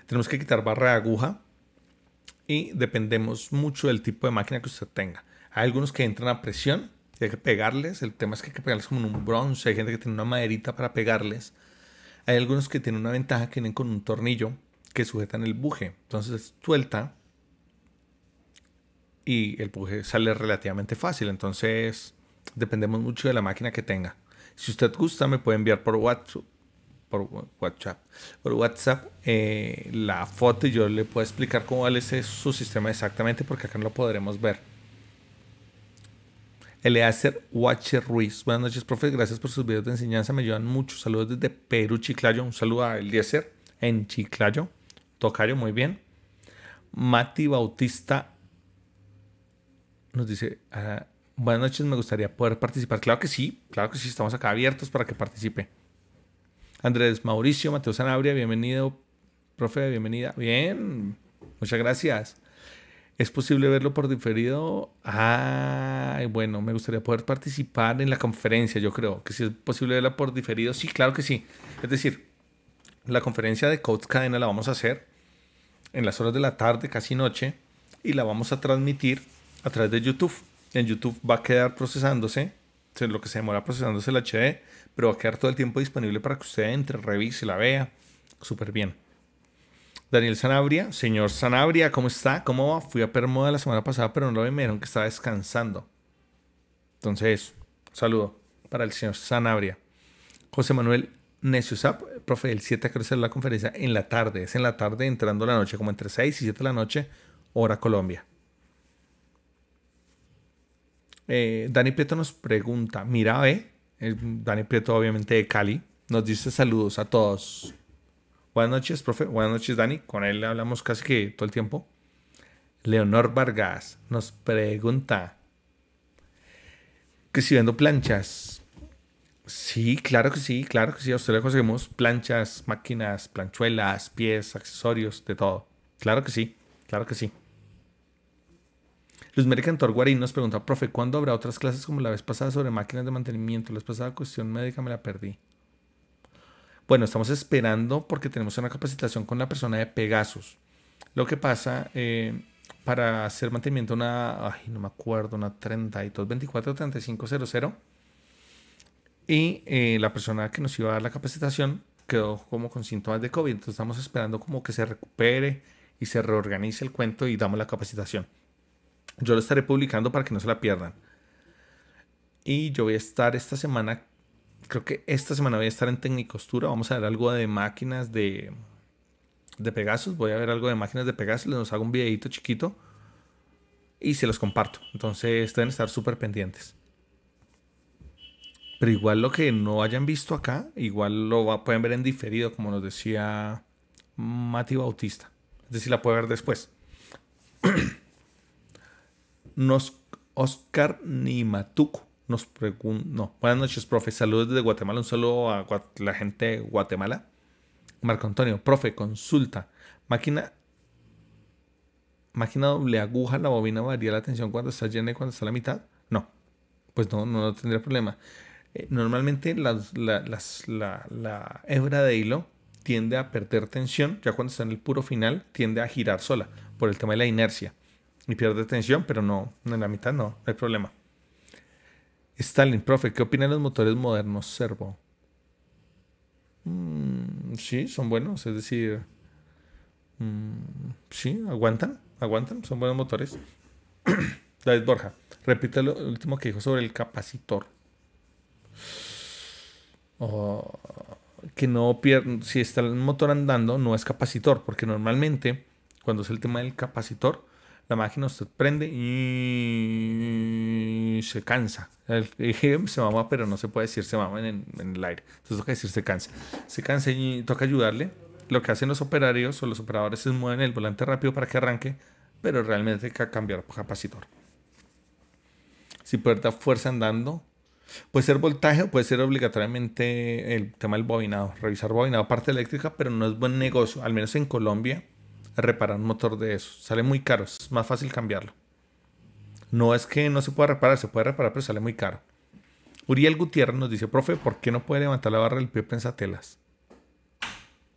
tenemos que quitar barra de aguja y dependemos mucho del tipo de máquina que usted tenga. Hay algunos que entran a presión hay que pegarles. El tema es que hay que pegarles como en un bronce. Hay gente que tiene una maderita para pegarles. Hay algunos que tienen una ventaja que tienen con un tornillo que sujetan el buje. Entonces suelta y el buje sale relativamente fácil. Entonces dependemos mucho de la máquina que tenga. Si usted gusta, me puede enviar por WhatsApp. Por WhatsApp, por WhatsApp eh, la foto y yo le puedo explicar cómo es su sistema exactamente porque acá no lo podremos ver. Eleacer Watcher Ruiz. Buenas noches, profe. Gracias por sus videos de enseñanza. Me ayudan mucho. Saludos desde Perú, Chiclayo. Un saludo a Eliezer en Chiclayo. Tocayo, muy bien. Mati Bautista nos dice, ah, buenas noches, me gustaría poder participar. Claro que sí, claro que sí, estamos acá abiertos para que participe. Andrés Mauricio, Mateo Sanabria, bienvenido, profe, bienvenida. Bien, muchas gracias. ¿Es posible verlo por diferido? Ay, bueno, me gustaría poder participar en la conferencia, yo creo. Que si es posible verla por diferido, sí, claro que sí. Es decir, la conferencia de Coach Cadena la vamos a hacer en las horas de la tarde, casi noche, y la vamos a transmitir a través de YouTube. En YouTube va a quedar procesándose, lo que se demora procesándose el HD, pero va a quedar todo el tiempo disponible para que usted entre, revise, la vea. Súper bien. Daniel Sanabria, señor Sanabria, ¿cómo está? ¿Cómo va? Fui a Permoda la semana pasada, pero no lo vi, me que estaba descansando. Entonces, saludo para el señor Sanabria. José Manuel Neciusap, profe, el 7 que la conferencia en la tarde, es en la tarde entrando la noche, como entre 6 y 7 de la noche, hora Colombia. Eh, Dani Prieto nos pregunta, mira, ve, eh, Dani Prieto obviamente de Cali, nos dice saludos a todos. Buenas noches, profe. Buenas noches, Dani. Con él hablamos casi que todo el tiempo. Leonor Vargas nos pregunta que si vendo planchas. Sí, claro que sí, claro que sí. A usted le conseguimos planchas, máquinas, planchuelas, pies, accesorios, de todo. Claro que sí, claro que sí. Luis Mary Cantor Guarín nos pregunta, profe, ¿cuándo habrá otras clases como la vez pasada sobre máquinas de mantenimiento? La vez pasada cuestión médica me la perdí. Bueno, estamos esperando porque tenemos una capacitación con la persona de Pegasus. Lo que pasa, eh, para hacer mantenimiento una, ay, no me acuerdo, una 35, 00. Y eh, la persona que nos iba a dar la capacitación quedó como con síntomas de COVID. Entonces estamos esperando como que se recupere y se reorganice el cuento y damos la capacitación. Yo lo estaré publicando para que no se la pierdan. Y yo voy a estar esta semana creo que esta semana voy a estar en Tecnicostura. Vamos a ver algo de máquinas de, de Pegasus. Voy a ver algo de máquinas de Pegasus. Les hago un videito chiquito y se los comparto. Entonces deben estar súper pendientes. Pero igual lo que no hayan visto acá, igual lo pueden ver en diferido, como nos decía Mati Bautista. Es decir, la puede ver después. nos, Oscar Nimatuku nos buenas noches, profe. Saludos desde Guatemala. Un saludo a la gente de Guatemala. Marco Antonio, profe, consulta. Máquina. Máquina doble aguja, la bobina varía la tensión cuando está llena y cuando está a la mitad. No, pues no, no, tendría problema. Eh, normalmente la, la hebra de hilo tiende a perder tensión, ya cuando está en el puro final, tiende a girar sola por el tema de la inercia. Y pierde tensión, pero no, en la mitad no, no hay problema. Stalin, profe, ¿qué opinan los motores modernos servo? Mm, sí, son buenos, es decir, mm, sí, aguantan, aguantan, son buenos motores. David Borja, repite lo último que dijo sobre el capacitor. Oh, que no pierden, si está el motor andando, no es capacitor, porque normalmente cuando es el tema del capacitor, la máquina usted prende y se cansa. El, se mama, pero no se puede decir se mama en, el aire. Entonces toca decir se cansa. Se cansa y toca ayudarle. Lo que hacen los operarios o los operadores es mueven el volante rápido para que arranque, pero realmente hay que cambiar capacitor. Si puede dar fuerza andando, Puede ser voltaje o puede ser obligatoriamente el tema del bobinado. Revisar bobinado, parte eléctrica, pero no es buen negocio, al menos en Colombia reparar un motor de eso. Sale muy caro, es más fácil cambiarlo. No es que no se pueda reparar, se puede reparar, pero sale muy caro. Uriel Gutiérrez nos dice, profe, ¿por qué no puede levantar la barra del pie pensatelas?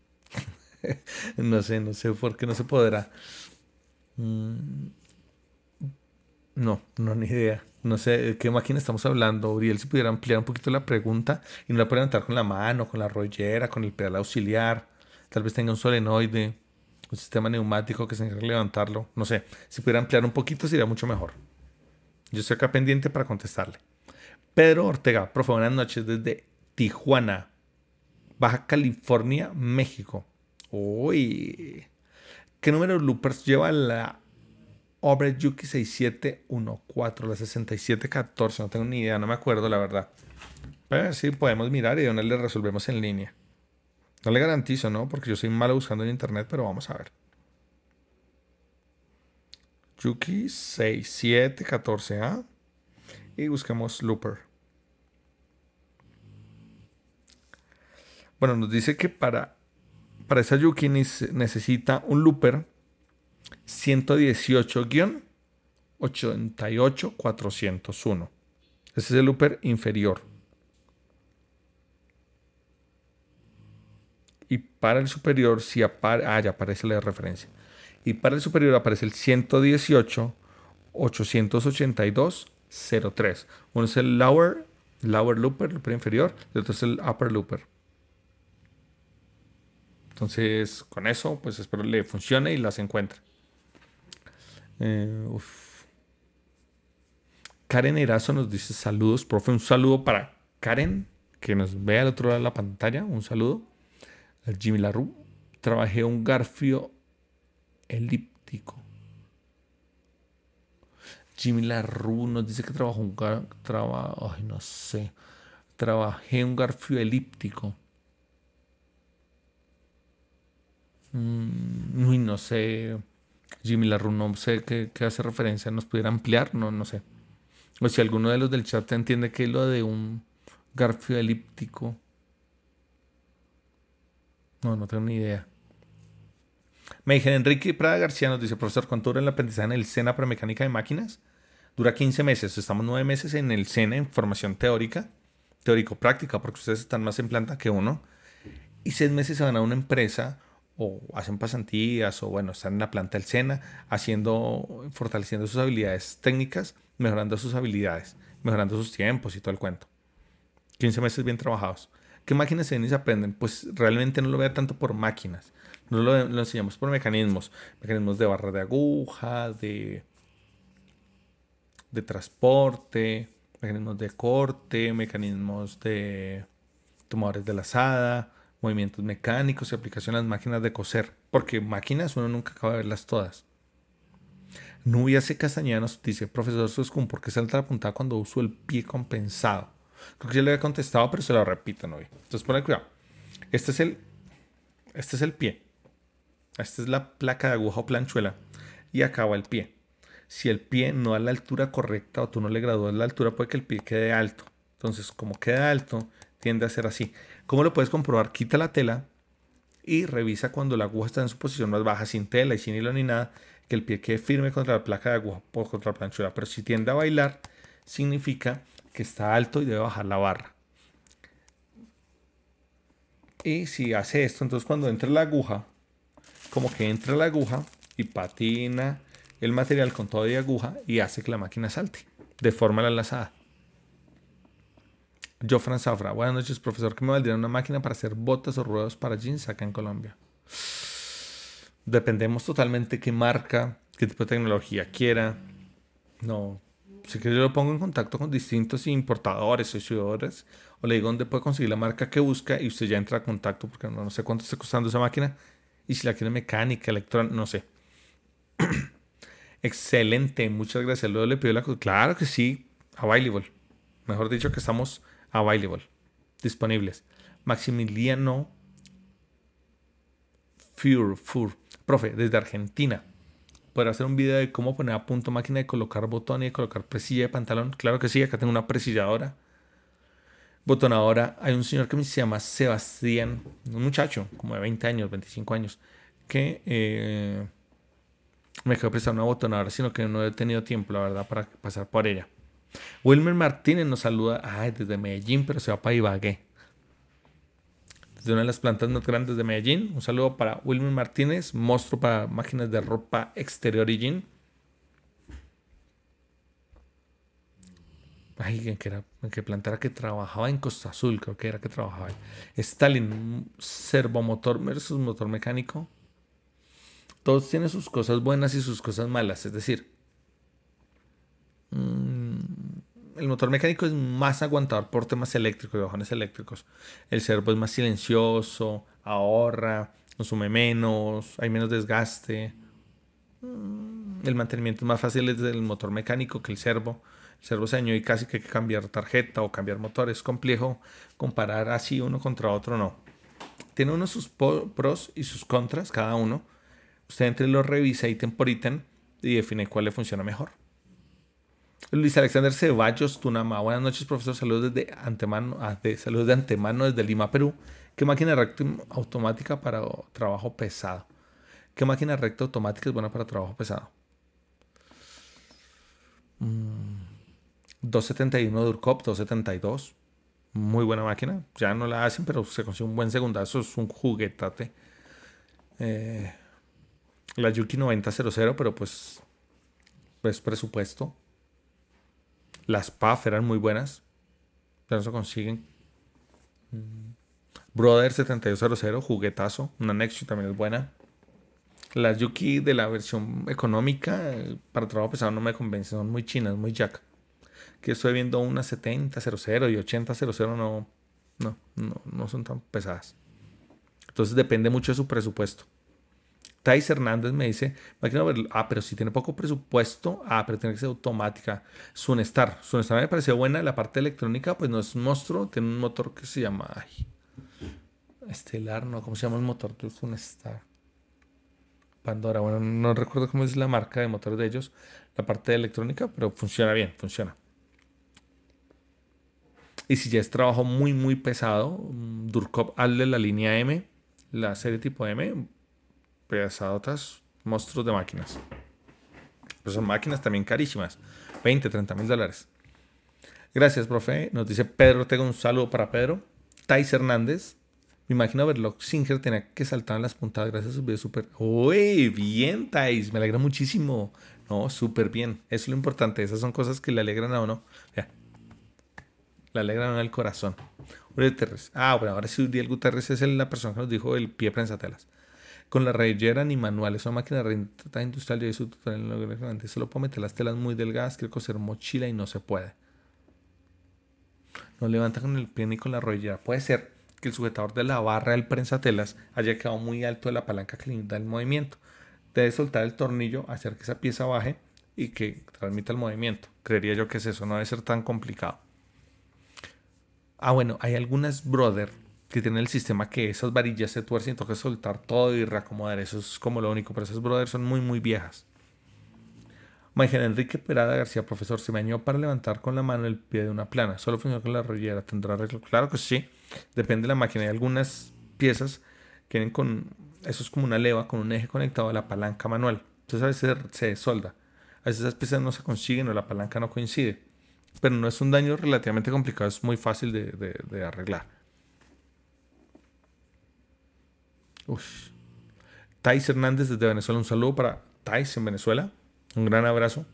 no sé, no sé por qué no se podrá. Mm, no, no, ni idea. No sé de qué máquina estamos hablando. Uriel, si pudiera ampliar un poquito la pregunta y no la puede levantar con la mano, con la rollera, con el pedal auxiliar. Tal vez tenga un solenoide un sistema neumático que se levantarlo. No sé, si pudiera ampliar un poquito sería mucho mejor. Yo estoy acá pendiente para contestarle. Pedro Ortega, profe, buenas noches desde Tijuana, Baja California, México. Uy. ¿Qué número de loopers lleva la Obre Yuki 6714? La 6714, no tengo ni idea, no me acuerdo la verdad. sí, podemos mirar y de una le resolvemos en línea. No le garantizo, ¿no? Porque yo soy malo buscando en internet, pero vamos a ver. Yuki 6714 a ¿ah? Y busquemos Looper. Bueno, nos dice que para, para esa Yuki necesita un Looper 118-88401. Ese es el Looper inferior. y para el superior si aparece... ah, ya aparece la referencia. Y para el superior aparece el 118 882 03. Uno es el lower, lower looper, looper inferior, Y otro es el upper looper. Entonces, con eso, pues espero le funcione y las encuentre. Eh, Karen Erazo nos dice saludos, profe, un saludo para Karen, que nos vea al otro lado de la pantalla, un saludo. Jimmy LaRue, trabajé un garfio elíptico. Jimmy LaRue nos dice que trabajó un garfio, ay, no sé, trabajé un garfio elíptico. Mm, uy, no sé. Jimmy LaRue, no sé qué, hace referencia, nos pudiera ampliar, no, no sé. O si alguno de los del chat entiende que lo de un garfio elíptico no, no tengo ni idea. me dijeron Enrique Prada García nos dice, profesor, ¿cuánto dura el aprendizaje en el SENA para mecánica de máquinas? Dura 15 meses. Estamos 9 meses en el SENA en formación teórica, teórico-práctica, porque ustedes están más en planta que uno. Y 6 meses se van a una empresa o hacen pasantías o bueno, están en la planta del SENA haciendo, fortaleciendo sus habilidades técnicas, mejorando sus habilidades, mejorando sus tiempos y todo el cuento. 15 meses bien trabajados. ¿Qué máquinas se ven y se aprenden? Pues realmente no lo vea tanto por máquinas. No lo, enseñamos por mecanismos. Mecanismos de barra de aguja, de, de transporte, mecanismos de corte, mecanismos de tomadores de lazada, movimientos mecánicos y aplicación a las máquinas de coser. Porque máquinas uno nunca acaba de verlas todas. Nubia C. Castañeda nos dice, profesor Suscum, ¿por qué salta la puntada cuando uso el pie compensado? Creo que ya le había contestado, pero se lo repito, ¿no? Entonces ponle cuidado. Este es el, este es el pie. Esta es la placa de aguja o planchuela. Y acá el pie. Si el pie no da la altura correcta o tú no le gradúas la altura, puede que el pie quede alto. Entonces, como queda alto, tiende a ser así. ¿Cómo lo puedes comprobar? Quita la tela y revisa cuando la aguja está en su posición más baja, sin tela y sin hilo ni nada, que el pie quede firme contra la placa de aguja o contra la planchuela. Pero si tiende a bailar, significa que está alto y debe bajar la barra. Y si hace esto, entonces cuando entra la aguja, como que entra la aguja y patina el material con todo y aguja y hace que la máquina salte de forma la enlazada. Jofran Zafra, buenas noches, profesor. ¿Qué me valdría una máquina para hacer botas o ruedos para jeans acá en Colombia? Dependemos totalmente qué marca, qué tipo de tecnología quiera. No, si que yo lo pongo en contacto con distintos importadores o distribuidores o le digo dónde puede conseguir la marca que busca y usted ya entra a contacto porque no, sé cuánto está costando esa máquina y si la quiere mecánica, electrónica, no sé. Excelente, muchas gracias. Luego le pido la Claro que sí, available. Mejor dicho que estamos available, disponibles. Maximiliano Fur, Fur, profe, desde Argentina. Para hacer un video de cómo poner a punto máquina de colocar botón y de colocar presilla pues, de pantalón. Claro que sí, acá tengo una presilladora. Botonadora. Hay un señor que se llama Sebastián, un muchacho como de 20 años, 25 años, que eh, me quedó prestar una botonadora, sino que no he tenido tiempo, la verdad, para pasar por ella. Wilmer Martínez nos saluda ay, desde Medellín, pero se va para Ibagué. De una de las plantas más grandes de Medellín. Un saludo para Wilmer Martínez, monstruo para máquinas de ropa exterior y jean. Ay, que era, que plantara que trabajaba en Costa Azul, creo que era que trabajaba. Stalin, servomotor versus motor mecánico. Todos tienen sus cosas buenas y sus cosas malas, es decir, mm, el motor mecánico es más aguantador por temas eléctricos y bajones eléctricos. El servo es más silencioso, ahorra, consume menos, hay menos desgaste. Mm, el mantenimiento es más fácil desde el motor mecánico que el servo. El servo se y casi que hay que cambiar tarjeta o cambiar motor. Es complejo comparar así uno contra otro, no. Tiene uno sus pros y sus contras, cada uno. Usted entre los revisa, por ítem y define cuál le funciona mejor. Luis Alexander Ceballos Tunama. Buenas noches, profesor. Saludos desde antemano, ah, saludos de antemano desde Lima, Perú. ¿Qué máquina recta automática para trabajo pesado? ¿Qué máquina recta automática es buena para trabajo pesado? 271 Durcop, 272. Muy buena máquina. Ya no la hacen, pero se consigue un buen segundazo. Es un juguetate. Eh, la Yuki 9000, pero pues es presupuesto. Las PAF eran muy buenas. Pero no se consiguen. Mm. Brother 7200, juguetazo. Una Nexus también es buena. Las Yuki de la versión económica eh, para trabajo pesado no me convence. Son muy chinas, muy jack. Que estoy viendo una 7000 y 8000 no, no, no son tan pesadas. Entonces depende mucho de su presupuesto. Thais Hernández me dice, ah, pero si tiene poco presupuesto, ah, pero tiene que ser automática. Sunstar... Sunstar me pareció buena, la parte electrónica pues no es un monstruo, tiene un motor que se llama, ay, Estelar, no, ¿cómo se llama el motor de Sunstar? Pandora, bueno, no recuerdo cómo es la marca de motor de ellos, la parte electrónica, pero funciona bien, funciona. Y si ya es trabajo muy, muy pesado, mm, Durcop, Hazle la línea M, la serie tipo M, pesadotas, monstruos de máquinas. Pero pues son máquinas también carísimas, 20, 30 mil dólares. Gracias, profe. Nos dice Pedro, tengo un saludo para Pedro. Tais Hernández. Me imagino Overlock Singer tenía que saltar en las puntadas gracias a su video súper. ¡Uy! Bien, Tais, Me alegra muchísimo. No, súper bien. Eso es lo importante. Esas son cosas que le alegran a uno. Le alegran al corazón. Uriel Terres. Ah, bueno, ahora sí Uriel Guterres es la persona que nos dijo el pie prensatelas con la rayera ni manuales una máquina rentada industrial, yo su tutorial en lo grande. Solo puedo meter las telas muy delgadas, quiero coser mochila y no se puede. No levanta con el pie ni con la rodillera. Puede ser que el sujetador de la barra del prensatelas haya quedado muy alto de la palanca que limita el movimiento. Debe soltar el tornillo, hacer que esa pieza baje y que transmita el movimiento. Creería yo que es eso, no debe ser tan complicado. Ah, bueno, hay algunas brother que tienen el sistema que esas varillas se tuercen, toca soltar todo y reacomodar. Eso es como lo único, pero esas brothers son muy, muy viejas. Maigen Enrique Perada García, profesor, se bañó para levantar con la mano el pie de una plana. Solo funciona con la rollera. ¿Tendrá arreglo? Claro que sí. Depende de la máquina. Hay algunas piezas que con. Eso es como una leva con un eje conectado a la palanca manual. Entonces a veces se, se solda. A veces esas piezas no se consiguen o la palanca no coincide. Pero no es un daño relativamente complicado. Es muy fácil de arreglar. Uf. Thais Hernández desde Venezuela, un saludo para Thais en Venezuela. Un gran abrazo.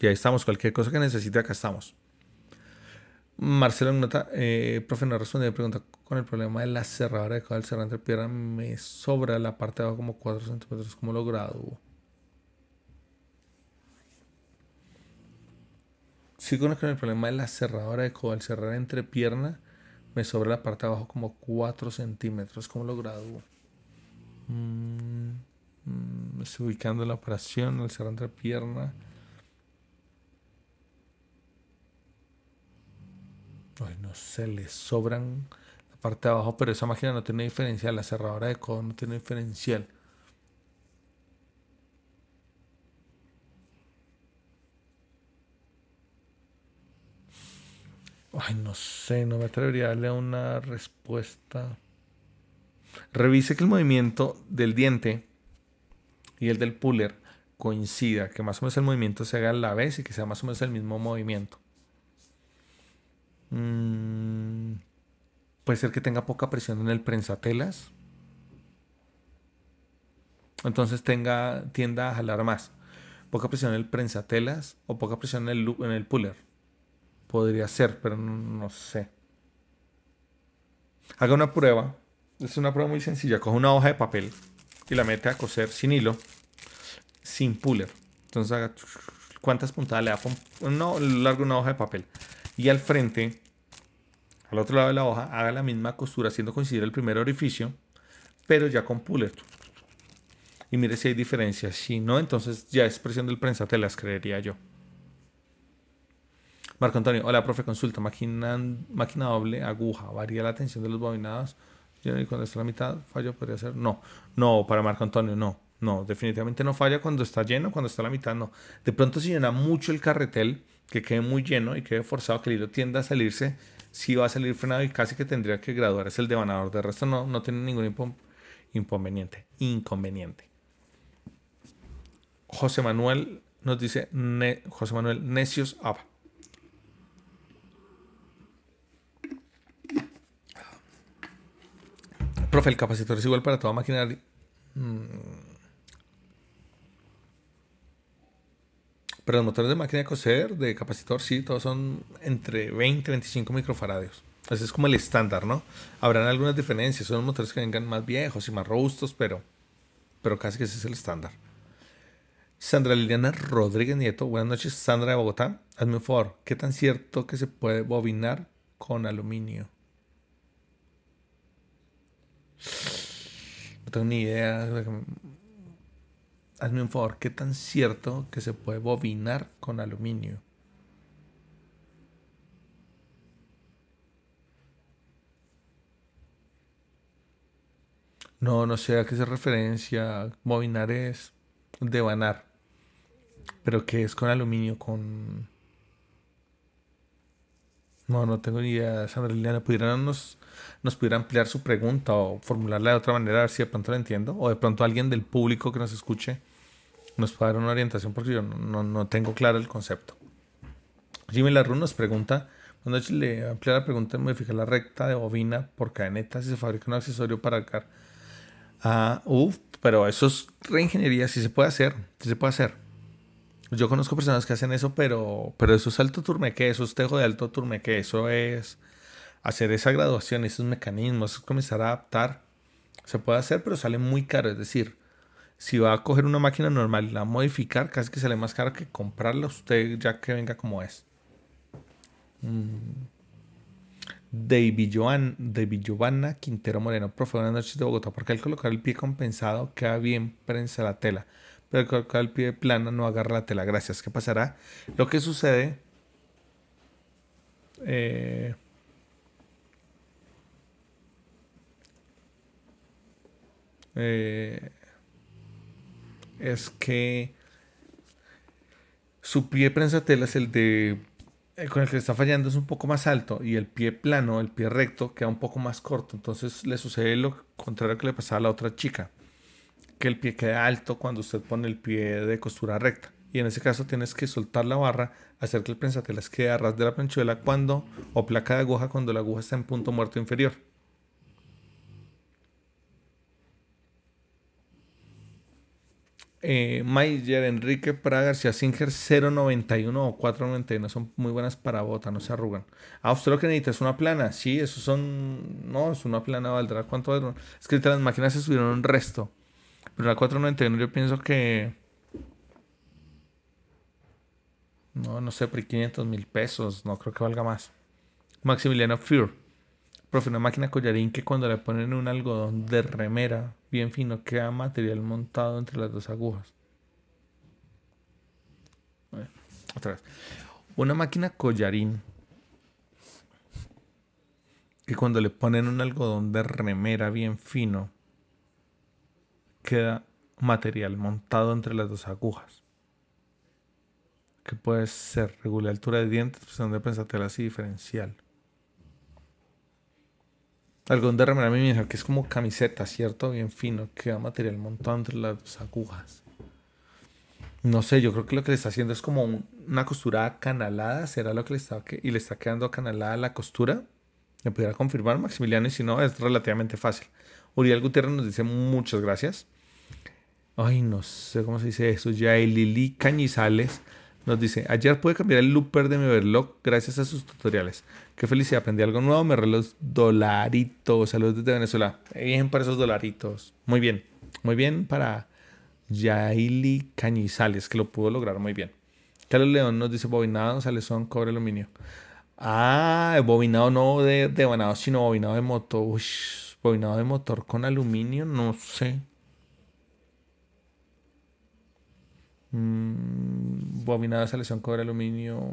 Y ahí estamos, cualquier cosa que necesite, acá estamos. Marcelo nota, eh, profe, no responde, pregunta, con el problema de la cerradora de cada cerrar entre piernas me sobra la parte de abajo como 4 centímetros, ¿cómo lo si Sí conozco el problema de la cerradora de codo cerrar entre pierna me sobra la parte de abajo como 4 centímetros. ¿Cómo lo gradúo? Mm, mm, estoy ubicando la operación el cerrar entre pierna. Ay, no sé, le sobran la parte de abajo, pero esa máquina no tiene diferencial. La cerradora de codo no tiene diferencial. Ay, no sé, no me atrevería a darle una respuesta. Revise que el movimiento del diente y el del puller coincida, que más o menos el movimiento se haga a la vez y que sea más o menos el mismo movimiento. Mm, puede ser que tenga poca presión en el prensatelas. Entonces tenga, tienda a jalar más. Poca presión en el prensatelas o poca presión en el, en el puller. Podría ser, pero no, sé. Haga una prueba. Es una prueba muy sencilla. Coge una hoja de papel y la mete a coser sin hilo, sin puller. Entonces haga cuántas puntadas le da no, largo una hoja de papel. Y al frente, al otro lado de la hoja, haga la misma costura haciendo coincidir el primer orificio, pero ya con puller. Y mire si hay diferencias. Si no, entonces ya es presión del Te las creería yo. Marco Antonio, hola, profe, consulta. Máquina, doble, aguja, varía la tensión de los bobinados. Y cuando está a la mitad, fallo podría ser. No, no, para Marco Antonio, no. No, definitivamente no falla cuando está lleno, cuando está a la mitad, no. De pronto si llena mucho el carretel, que quede muy lleno y quede forzado, que el hilo tienda a salirse, Si va a salir frenado y casi que tendría que graduar es el devanador. De resto no, no tiene ningún inconveniente. Inconveniente. José Manuel nos dice, José Manuel, necios apa. Profe, ¿el capacitor es igual para toda máquina? Mm. Pero los motores de máquina de coser, de capacitor, sí, todos son entre 20 y 35 microfaradios. Entonces es como el estándar, ¿no? Habrán algunas diferencias, son motores que vengan más viejos y más robustos, pero, pero casi que ese es el estándar. Sandra Liliana Rodríguez Nieto, buenas noches, Sandra de Bogotá. Hazme un favor, ¿qué tan cierto que se puede bobinar con aluminio? No tengo ni idea. Hazme un favor, ¿qué tan cierto que se puede bobinar con aluminio? No, no sé a qué se referencia. Bobinar es devanar. Pero que es con aluminio, con no, no tengo ni idea, Sandra Liliana. nos, pudiera ampliar su pregunta o formularla de otra manera a ver si de pronto la entiendo? O de pronto alguien del público que nos escuche nos pueda dar una orientación porque yo no, tengo claro el concepto. Jimmy Larrun nos pregunta, cuando le amplía la pregunta, modificar la recta de bobina por cadeneta si se fabrica un accesorio para el car. Ah, uff, pero eso es reingeniería, si se puede hacer, si se puede hacer. Yo conozco personas que hacen eso, pero, pero eso es alto turmeque, eso es tejo de alto turmeque, eso es hacer esa graduación, esos mecanismos, es comenzar a adaptar. Se puede hacer, pero sale muy caro. Es decir, si va a coger una máquina normal y la va a modificar, casi que sale más caro que comprarla usted ya que venga como es. Mm. David, Joan, David Giovanna Quintero Moreno, profe, buenas noches de Bogotá. porque qué al colocar el pie compensado queda bien prensa la tela? pero el pie plano, no agarra la tela. Gracias. ¿Qué pasará? Lo que sucede. Eh, eh, es que su pie tela es el de con el que está fallando es un poco más alto y el pie plano, el pie recto queda un poco más corto, entonces le sucede lo contrario que le pasaba a la otra chica que el pie quede alto cuando usted pone el pie de costura recta. Y en ese caso tienes que soltar la barra, hacer que el prensatelas quede a ras de la planchuela cuando, o placa de aguja cuando la aguja está en punto muerto inferior. Eh, Mayer, Enrique, Praga, García, Singer 091 o 491 son muy buenas para bota, no se arrugan. Ah, usted lo que necesita es una plana. Sí, eso son. No, es una plana, valdrá cuánto valdrá. Es que las máquinas se subieron un resto. Pero la 491 yo pienso que... No, no sé, por 500 mil pesos. No creo que valga más. Maximiliano fur Profe, una máquina collarín que cuando le ponen un algodón de remera bien fino queda material montado entre las dos agujas. otra vez. Una máquina collarín que cuando le ponen un algodón de remera bien fino queda material montado entre las dos agujas. Que puede ser regular altura de dientes, pues, donde de pensatela así diferencial. Algún derrame a mí me que es como camiseta, ¿cierto? Bien fino, queda material montado entre las dos agujas. No sé, yo creo que lo que le está haciendo es como una costura acanalada, será lo que le está y le está quedando acanalada la costura. ¿Me pudiera confirmar, Maximiliano? Y si no, es relativamente fácil. Uriel Gutiérrez nos dice muchas gracias ay, no sé cómo se dice eso, ya Cañizales nos dice, ayer pude cambiar el looper de mi overlock gracias a sus tutoriales. Qué felicidad, aprendí algo nuevo, me re los dolaritos. Saludos desde Venezuela. Bien para esos dolaritos. Muy bien, muy bien para Yaili Cañizales, que lo pudo lograr muy bien. Carlos León nos dice, bobinado, salesón, cobre aluminio. Ah, bobinado no de, de banado, sino bobinado de motor. Uy, bobinado de motor con aluminio, no sé. Mm, bobinadas a lesión cobre aluminio.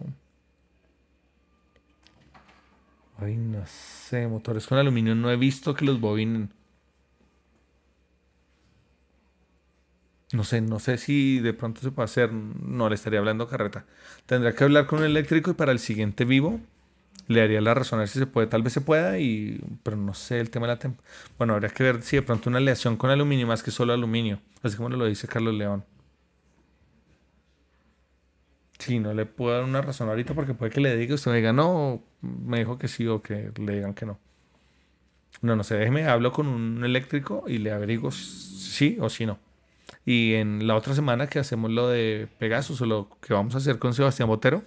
Ay, no sé, motores con aluminio no he visto que los bobinen. No sé, no sé si de pronto se puede hacer. No le estaría hablando carreta. Tendría que hablar con un eléctrico y para el siguiente vivo le haría la razón a ver si se puede. Tal vez se pueda, y, pero no sé el tema de la temp. Bueno, habría que ver si de pronto una aleación con aluminio más que solo aluminio. Así como lo dice Carlos León. Sí, no le puedo dar una razón ahorita porque puede que le diga, usted me diga no, me dijo que sí o que le digan que no. No, no sé, déjeme, hablo con un eléctrico y le averiguo sí o sí no. Y en la otra semana que hacemos lo de Pegasus o lo que vamos a hacer con Sebastián Botero,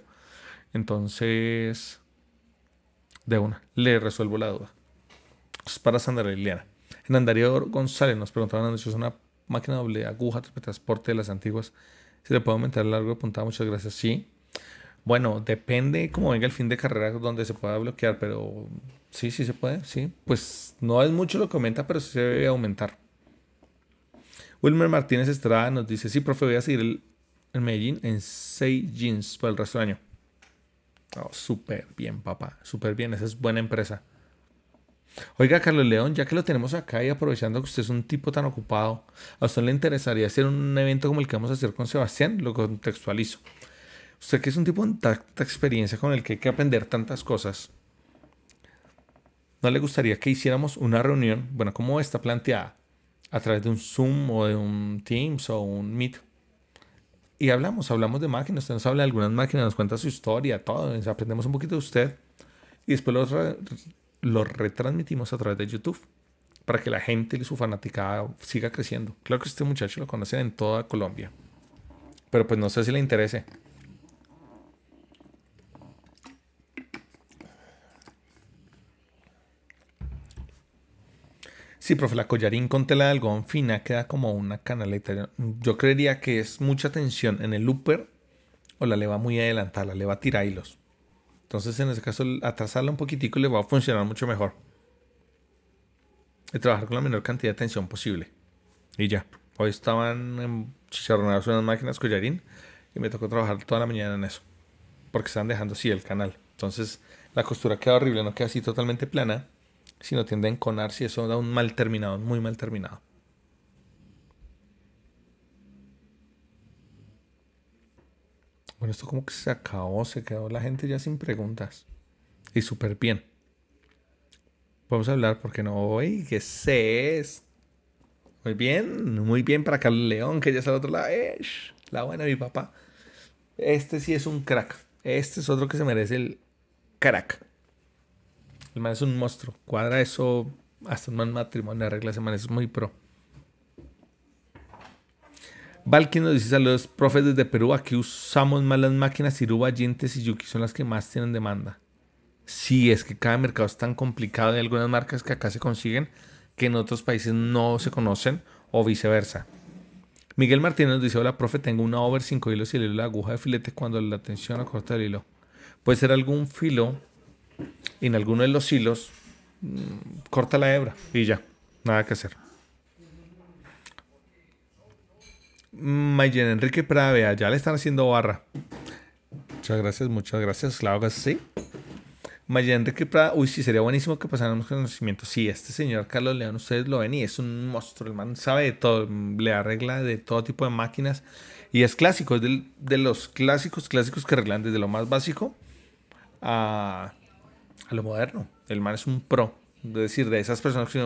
entonces, de una, le resuelvo la duda. Es para Sandra Liliana. En Andarío González nos preguntaban, si es una máquina doble aguja de transporte de las antiguas si le puedo aumentar el largo de puntada, muchas gracias. Sí. Bueno, depende cómo venga el fin de carrera donde se pueda bloquear, pero sí, sí se puede, sí. Pues no es mucho lo que aumenta, pero sí se debe aumentar. Wilmer Martínez Estrada nos dice, sí, profe, voy a seguir el, Medellín en seis jeans por el resto del año. Oh, súper bien, papá, súper bien, esa es buena empresa. Oiga, Carlos León, ya que lo tenemos acá y aprovechando que usted es un tipo tan ocupado, ¿a usted le interesaría hacer un evento como el que vamos a hacer con Sebastián? Lo contextualizo. Usted que es un tipo de tanta experiencia con el que hay que aprender tantas cosas, ¿no le gustaría que hiciéramos una reunión, bueno, como está planteada, a través de un Zoom o de un Teams o un Meet? Y hablamos, hablamos de máquinas, usted nos habla de algunas máquinas, nos cuenta su historia, todo, aprendemos un poquito de usted y después lo lo retransmitimos a través de YouTube para que la gente y su fanaticada siga creciendo. Claro que este muchacho lo conocen en toda Colombia. Pero pues no sé si le interese. Sí, profe, la collarín con tela de algodón fina queda como una canaleta. Yo creería que es mucha tensión en el looper o la le va muy adelantada, la le va a tirar hilos. Entonces, en ese caso, atrasarla un poquitico le va a funcionar mucho mejor. Y trabajar con la menor cantidad de tensión posible. Y ya. Hoy estaban chicharronadas unas máquinas collarín y me tocó trabajar toda la mañana en eso. Porque estaban dejando así el canal. Entonces, la costura queda horrible, no queda así totalmente plana, sino tiende a enconarse y eso da un mal terminado, muy mal terminado. Bueno, esto como que se acabó, se quedó la gente ya sin preguntas. Y súper bien. Vamos a hablar porque no hoy, que sé es. Muy bien, muy bien para Carlos León, que ya está al otro lado. Eh, la buena, mi papá. Este sí es un crack. Este es otro que se merece el crack. El man es un monstruo. Cuadra eso hasta un man matrimonio, arregla ese man, es muy pro. Valky nos dice saludos, profes desde Perú. Aquí usamos más las máquinas Iruba, Yentes y Yuki, son las que más tienen demanda. Sí, es que cada mercado es tan complicado. Hay algunas marcas que acá se consiguen que en otros países no se conocen o viceversa. Miguel Martínez nos dice: Hola, profe, tengo una over 5 hilos y le la aguja de filete cuando la tensión corta el hilo. Puede ser algún filo en alguno de los hilos, mm, corta la hebra y ya, nada que hacer. Mayen Enrique Pravea, ya le están haciendo barra. Muchas gracias, muchas gracias. Claro sí. Mayen Enrique Prada uy, sí, sería buenísimo que pasáramos conocimiento. Sí, este señor Carlos León, ustedes lo ven y es un monstruo. El man sabe de todo, le arregla de todo tipo de máquinas. Y es clásico, es de los clásicos, clásicos que arreglan desde lo más básico a, a lo moderno. El man es un pro. Es decir, de esas personas que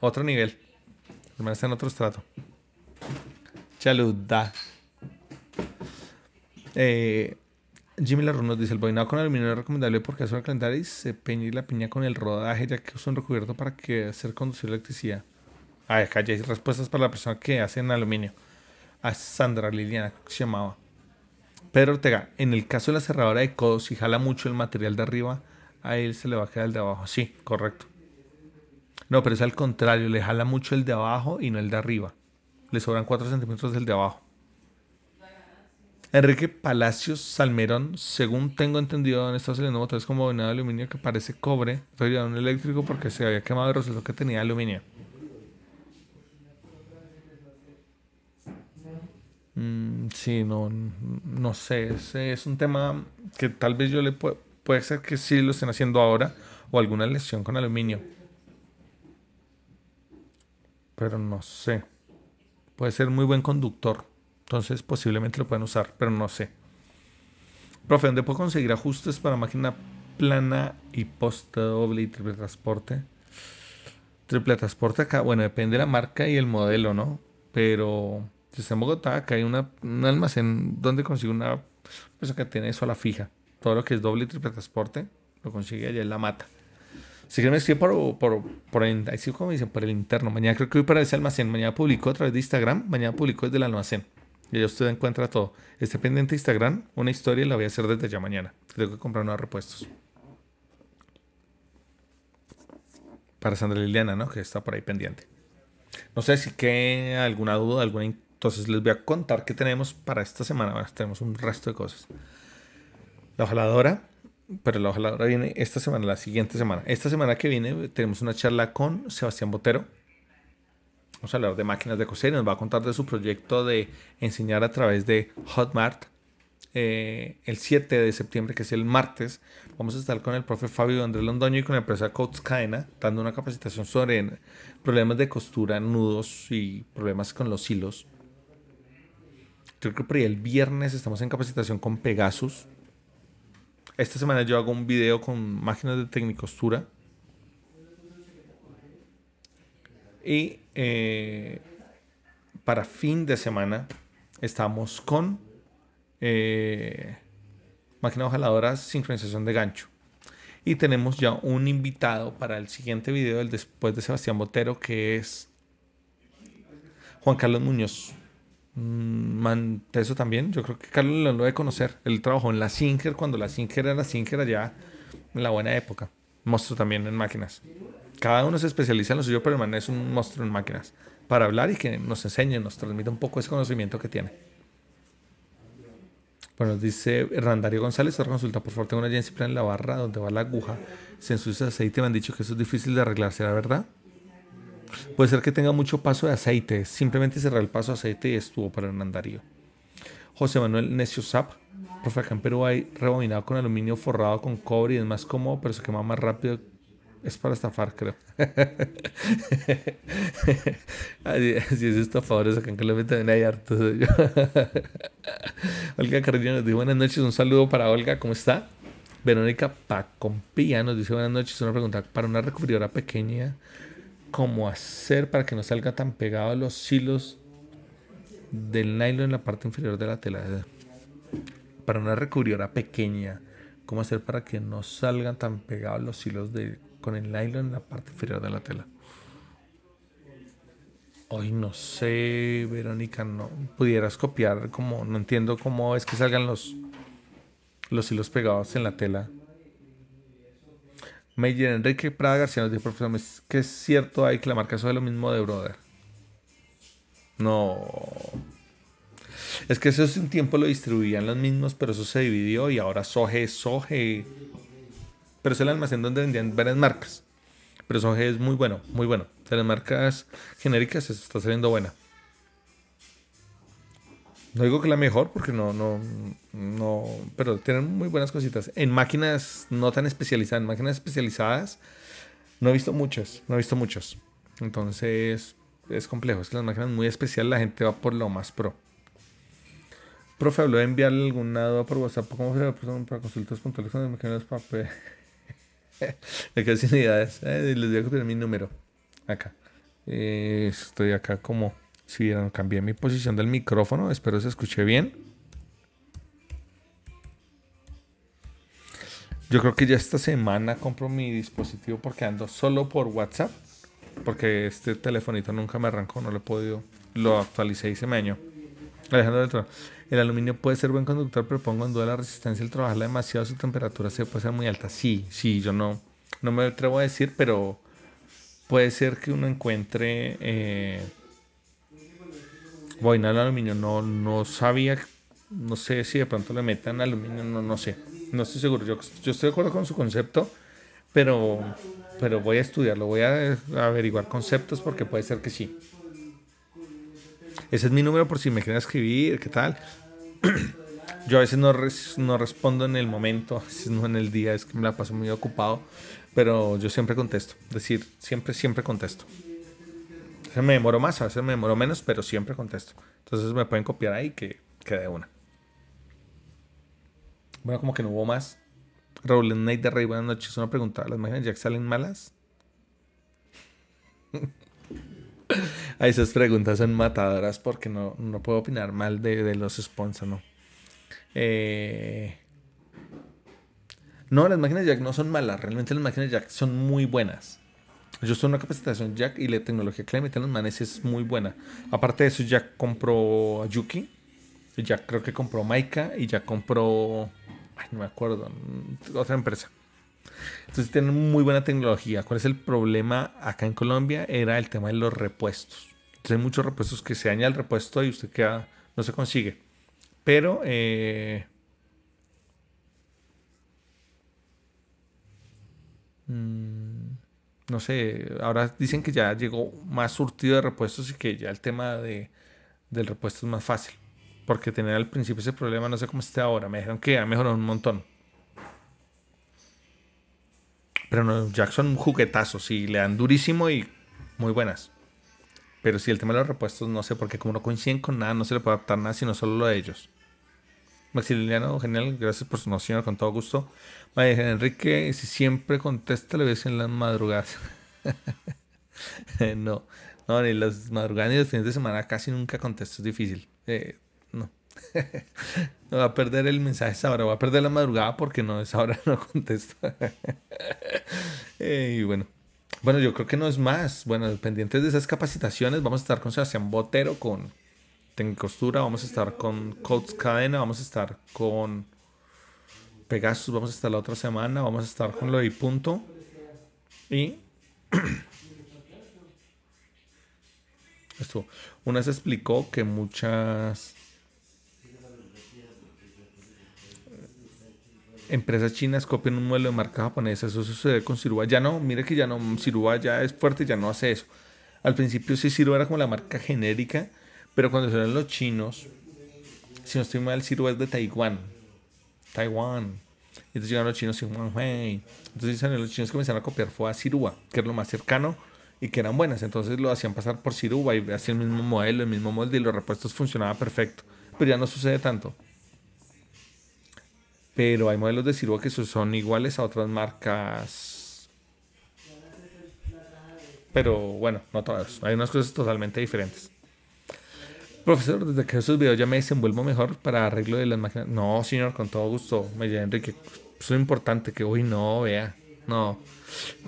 otro nivel. El man está en otro estrato. Chaludá. Eh, Jimmy Larro nos dice: el boinado con aluminio es recomendable porque hace una y se peña la piña con el rodaje, ya que es un recubierto para que hacer conducir electricidad. Ay, ah, acá hay respuestas para la persona que hace en aluminio. A Sandra Liliana, se llamaba. Pedro Ortega, en el caso de la cerradora de codos, si jala mucho el material de arriba, a él se le va a quedar el de abajo. Sí, correcto. No, pero es al contrario, le jala mucho el de abajo y no el de arriba le sobran 4 centímetros del de abajo. Enrique Palacios Salmerón, según tengo entendido, en estado saliendo motores como bobinado de aluminio que parece cobre, todavía un eléctrico porque se había quemado el que tenía aluminio. si mm, sí, no, no sé, Ese es un tema que tal vez yo le pueda, puede ser que sí lo estén haciendo ahora o alguna lesión con aluminio. Pero no sé. Puede ser muy buen conductor. Entonces posiblemente lo pueden usar, pero no sé. Profe, ¿dónde puedo conseguir ajustes para máquina plana y post doble y triple transporte? Triple transporte acá, bueno, depende de la marca y el modelo, ¿no? Pero si está en Bogotá, acá hay una, un almacén donde consigo una Pues que tiene eso a la fija. Todo lo que es doble y triple transporte lo consigue allá en la mata. Si quieren me por, por, el, por el interno. Mañana creo que voy para ese almacén. Mañana publicó a través de Instagram. Mañana publicó desde el almacén. Y ya usted encuentra todo. Esté pendiente Instagram. Una historia la voy a hacer desde ya mañana. Tengo que comprar unos repuestos. Para Sandra Liliana, ¿no? Que está por ahí pendiente. No sé si hay alguna duda, alguna... Entonces les voy a contar qué tenemos para esta semana. tenemos un resto de cosas. La ojaladora pero la ojalá viene esta semana, la siguiente semana. Esta semana que viene tenemos una charla con Sebastián Botero. Vamos a hablar de máquinas de coser y nos va a contar de su proyecto de enseñar a través de Hotmart. Eh, el 7 de septiembre, que es el martes, vamos a estar con el profe Fabio Andrés Londoño y con la empresa Coats dando una capacitación sobre problemas de costura, nudos y problemas con los hilos. creo que por ahí el viernes estamos en capacitación con Pegasus, esta semana yo hago un video con máquinas de Tecnicostura. Y eh, para fin de semana estamos con eh, máquinas ojaladoras ojaladora sincronización de gancho. Y tenemos ya un invitado para el siguiente video, el después de Sebastián Botero, que es Juan Carlos Muñoz. Mm, man, eso también, yo creo que Carlos lo debe conocer. Él trabajó en la Singer cuando la Singer era la Singer ya en la buena época. Monstruo también en máquinas. Cada uno se especializa en lo suyo, pero el es un monstruo en máquinas. Para hablar y que nos enseñe, nos transmita un poco ese conocimiento que tiene. Bueno, dice Randario González, otra consulta, por favor, tengo una agencia en la barra donde va la aguja, se ensucia aceite, me han dicho que eso es difícil de arreglar, ¿será verdad? Puede ser que tenga mucho paso de aceite. Simplemente cerrar el paso de aceite y estuvo para el mandarío José Manuel Necio Zap. Profe, acá en Perú hay rebobinado con aluminio forrado con cobre y es más cómodo, pero se quema más rápido. Es para estafar, creo. así, es estafadores acá en Colombia también hay hartos. Olga Carrillo nos dice buenas noches, un saludo para Olga, ¿cómo está? Verónica Pacompía nos dice buenas noches, una pregunta para una recubridora pequeña cómo hacer para que no salga tan pegados los hilos del nylon en la parte inferior de la tela. Para una recubridora pequeña, cómo hacer para que no salgan tan pegados los hilos de, con el nylon en la parte inferior de la tela. Hoy no sé, Verónica, no pudieras copiar como no entiendo cómo es que salgan los los hilos pegados en la tela. Meyer Enrique Prada García nos dice, profesor, que es cierto hay que la marca es lo mismo de Brother. No. Es que eso un tiempo lo distribuían los mismos, pero eso se dividió y ahora Soje es Soje. Pero es el almacén donde vendían varias marcas. Pero Soje es muy bueno, muy bueno. De las marcas genéricas está saliendo buena. No digo que la mejor porque no, no, no, pero tienen muy buenas cositas. En máquinas no tan especializadas, en máquinas especializadas no he visto muchas, no he visto muchas. Entonces es complejo, es que las máquinas muy especiales la gente va por lo más pro. Profe, habló de enviarle alguna duda por WhatsApp. ¿Cómo se le para consultas puntuales de máquinas Me eh, sin ideas. les voy a copiar mi número. Acá. Eh, estoy acá como si cambié mi posición del micrófono. Espero se escuche bien. Yo creo que ya esta semana compro mi dispositivo porque ando solo por WhatsApp. Porque este telefonito nunca me arrancó, no lo he podido. Lo actualicé y se me añó. Alejandro dentro El aluminio puede ser buen conductor, pero pongo en duda la resistencia al trabajarla demasiado. Su temperatura se puede ser muy alta. Sí, sí, yo no, no me atrevo a decir, pero puede ser que uno encuentre eh, boina al aluminio, no, no sabía, no sé si de pronto le metan aluminio, no, no sé, no estoy seguro, yo, yo estoy de acuerdo con su concepto, pero, pero voy a estudiarlo, voy a, averiguar conceptos porque puede ser que sí. Ese es mi número por si me quieren escribir, ¿qué tal? Yo a veces no, no respondo en el momento, a veces no en el día, es que me la paso muy ocupado, pero yo siempre contesto, es decir, siempre, siempre contesto. Se me demoró más, a veces me demoró menos, pero siempre contesto. Entonces me pueden copiar ahí que, quede una. Bueno, como que no hubo más. Raúl Night de Rey, buenas noches. Una pregunta, ¿las máquinas Jack salen malas? A esas preguntas son matadoras porque no, puedo opinar mal de, de los sponsors, ¿no? Eh, no, las máquinas Jack no son malas. Realmente las máquinas Jack son muy buenas. Yo estoy una capacitación Jack y la tecnología que le manes es muy buena. Aparte de eso, Jack compró a Yuki. Jack creo que compró Maika y ya compró. Ay, no me acuerdo. Otra empresa. Entonces tienen muy buena tecnología. ¿Cuál es el problema acá en Colombia? Era el tema de los repuestos. Entonces hay muchos repuestos que se daña el repuesto y usted queda, no se consigue. Pero mmm, no sé, ahora dicen que ya llegó más surtido de repuestos y que ya el tema de, del repuesto es más fácil. Porque tener al principio ese problema, no sé cómo esté ahora. Me dijeron que ha mejorado un montón. Pero no, Jackson, un juguetazo. Sí, le dan durísimo y muy buenas. Pero si el tema de los repuestos, no sé, porque como no coinciden con nada, no se le puede adaptar nada, sino solo lo de ellos. Maximiliano, genial, gracias por su noción, con todo gusto. María Enrique, si siempre contesta, le ves en las madrugadas. no, no, ni las madrugadas ni los fines de semana casi nunca contesto, es difícil. Eh, no. no va a perder el mensaje esa va a perder la madrugada porque no, esa hora no contesto. Eh, y bueno. Bueno, yo creo que no es más. Bueno, pendientes de esas capacitaciones, vamos a estar con Sebastián Botero, con en Costura, vamos a estar con Coats Cadena, vamos a estar con Pegasus, vamos a estar la otra semana, vamos a estar con lo punto. Y esto, una vez explicó que muchas empresas chinas copian un modelo de marca japonesa, eso sucede con Sirua. Ya no, mire que ya no, Sirua ya es fuerte, ya no hace eso. Al principio si Sirua era como la marca genérica pero cuando salieron los chinos, si no estoy mal, Ciruba es de Taiwán. Taiwán. Entonces llegaron los chinos y dijeron, Entonces Entonces los chinos que comenzaron a copiar fue a Cirúa, que es lo más cercano y que eran buenas. Entonces lo hacían pasar por Cirúa y hacían el mismo modelo, el mismo molde y los repuestos funcionaban perfecto. Pero ya no sucede tanto. Pero hay modelos de Cirúa que son iguales a otras marcas. Pero bueno, no todas. Hay unas cosas totalmente diferentes. Profesor, desde que esos videos ya me desenvuelvo mejor para arreglo de las máquinas. No, señor, con todo gusto. Me dice Enrique, es importante que hoy no, vea. No,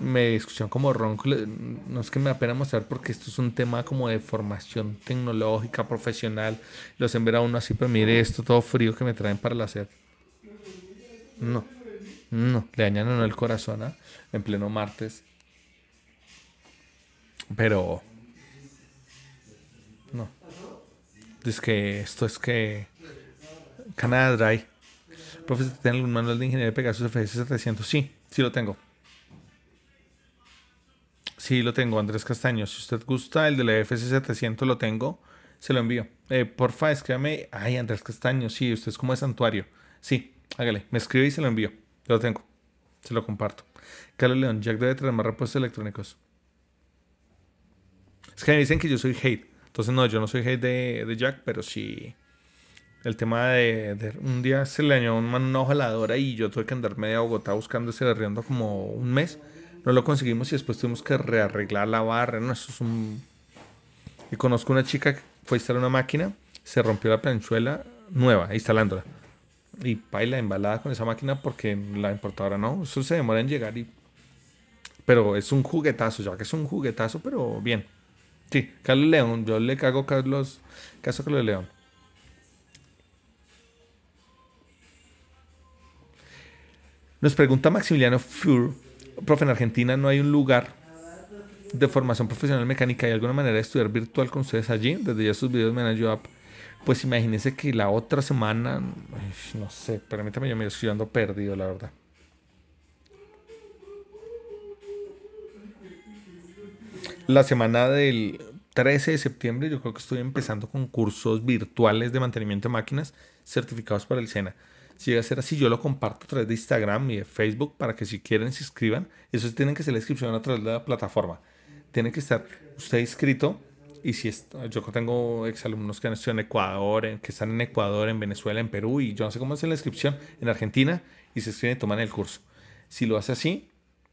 me discusión como ronco. No es que me apena mostrar porque esto es un tema como de formación tecnológica, profesional. Los ver a uno así, pero mire esto, todo frío que me traen para la sed. No, no, le dañan el corazón ¿ah? en pleno martes. Pero Dice que esto es que Canadá Dry. ¿Profesor ¿tiene algún manual de ingeniería de Pegasus FS700? Sí, sí lo tengo. Sí lo tengo, Andrés Castaño. Si usted gusta, el de la FS700 lo tengo. Se lo envío. Eh, porfa, escríbame. Ay, Andrés Castaño, sí, usted es como de santuario. Sí, hágale. Me escribe y se lo envío. Lo tengo. Se lo comparto. Carlos León, Jack debe traer más repuestos electrónicos. Es que me dicen que yo soy hate. Entonces, no, yo no soy hate de, Jack, pero sí. El tema de, un día se le añadió una hoja y yo tuve que andar media Bogotá buscando ese arriendo como un mes. No lo conseguimos y después tuvimos que rearreglar la barra. No, eso es un. Y conozco una chica que fue a instalar una máquina, se rompió la planchuela nueva, instalándola. Y paila embalada con esa máquina porque la importadora no. Eso se demora en llegar y. Pero es un juguetazo, ya que es un juguetazo, pero bien. Sí, Carlos León. Yo le cago Carlos, caso Carlos León. Nos pregunta Maximiliano Fur, profe, en Argentina no hay un lugar de formación profesional mecánica. ¿Hay alguna manera de estudiar virtual con ustedes allí? Desde ya sus videos me han ayudado. Pues imagínense que la otra semana, no sé, permítame, yo me estoy dando perdido, la verdad. la semana del 13 de septiembre yo creo que estoy empezando con cursos virtuales de mantenimiento de máquinas certificados para el SENA. Si llega a ser así, yo lo comparto a través de Instagram y de Facebook para que si quieren se inscriban. Eso tienen que ser la inscripción a través de la plataforma. Tiene que estar usted inscrito y si yo tengo exalumnos que han estudiado en Ecuador, que están en Ecuador, en Venezuela, en Perú y yo no sé cómo es la inscripción en Argentina y se inscriben y toman el curso. Si lo hace así,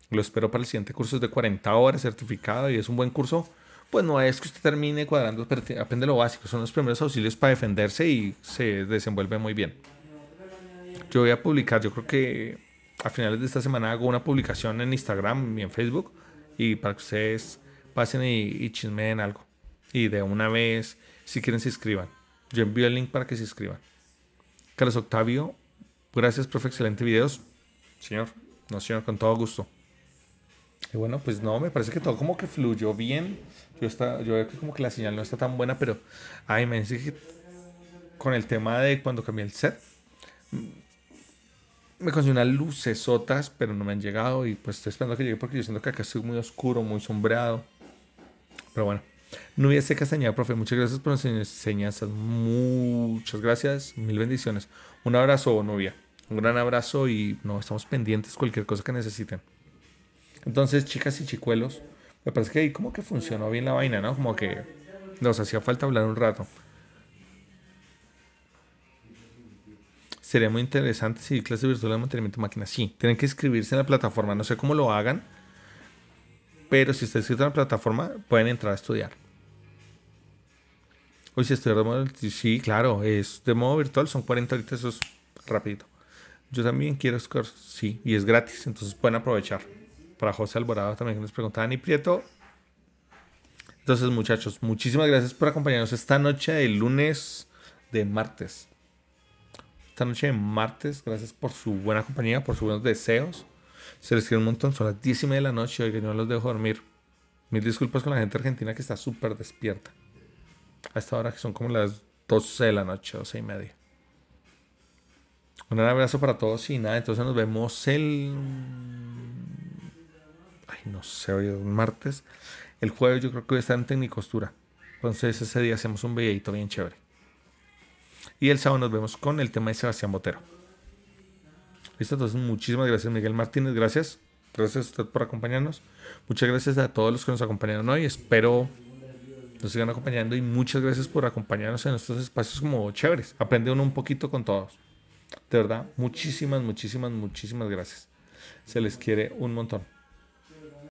lo espero para el siguiente curso, es de 40 horas certificado y es un buen curso. Pues no es que usted termine cuadrando, pero aprende lo básico. Son los primeros auxilios para defenderse y se desenvuelve muy bien. Yo voy a publicar, yo creo que a finales de esta semana hago una publicación en Instagram y en Facebook y para que ustedes pasen y, y chismeen algo. Y de una vez, si quieren, se inscriban. Yo envío el link para que se inscriban. Carlos Octavio, gracias, profe, excelente videos. Señor, no, señor, con todo gusto. Y bueno, pues no, me parece que todo como que fluyó bien. Yo, está, yo veo que como que la señal no está tan buena, pero ay, me dice que con el tema de cuando cambié el set, mm, me conseguí unas luces sotas, pero no me han llegado y pues estoy esperando que llegue porque yo siento que acá estoy muy oscuro, muy sombreado. Pero bueno, Nubia Seca señal profe, muchas gracias por las enseñanzas. Muchas gracias, mil bendiciones. Un abrazo, Novia Un gran abrazo y no, estamos pendientes cualquier cosa que necesiten. Entonces, chicas y chicuelos, me parece que ahí como que funcionó bien la vaina, ¿no? Como que nos hacía falta hablar un rato. Sería muy interesante si clase virtual de mantenimiento de máquinas. Sí, tienen que inscribirse en la plataforma. No sé cómo lo hagan, pero si está escrito en la plataforma, pueden entrar a estudiar. Hoy si estudiar de modo sí, claro, es de modo virtual, son 40 ahorita, eso es rapidito. Yo también quiero escoger, sí, y es gratis, entonces pueden aprovechar para José Alborada también que nos preguntaban, y Prieto. Entonces, muchachos, muchísimas gracias por acompañarnos esta noche de lunes de martes. Esta noche de martes, gracias por su buena compañía, por sus buenos deseos. Se les quiere un montón, son las 10 y media de la noche, hoy que no los dejo dormir. Mil disculpas con la gente argentina que está súper despierta. A esta hora que son como las 12 de la noche, 12 y media. Un abrazo para todos y nada, entonces nos vemos el no sé, hoy es martes. El jueves yo creo que voy a estar en Tecnicostura. Entonces ese día hacemos un videito bien chévere. Y el sábado nos vemos con el tema de Sebastián Botero. Listo, entonces muchísimas gracias Miguel Martínez, gracias. Gracias a usted por acompañarnos. Muchas gracias a todos los que nos acompañaron hoy. Espero nos sigan acompañando y muchas gracias por acompañarnos en estos espacios como chéveres. Aprende uno un poquito con todos. De verdad, muchísimas, muchísimas, muchísimas gracias. Se les quiere un montón.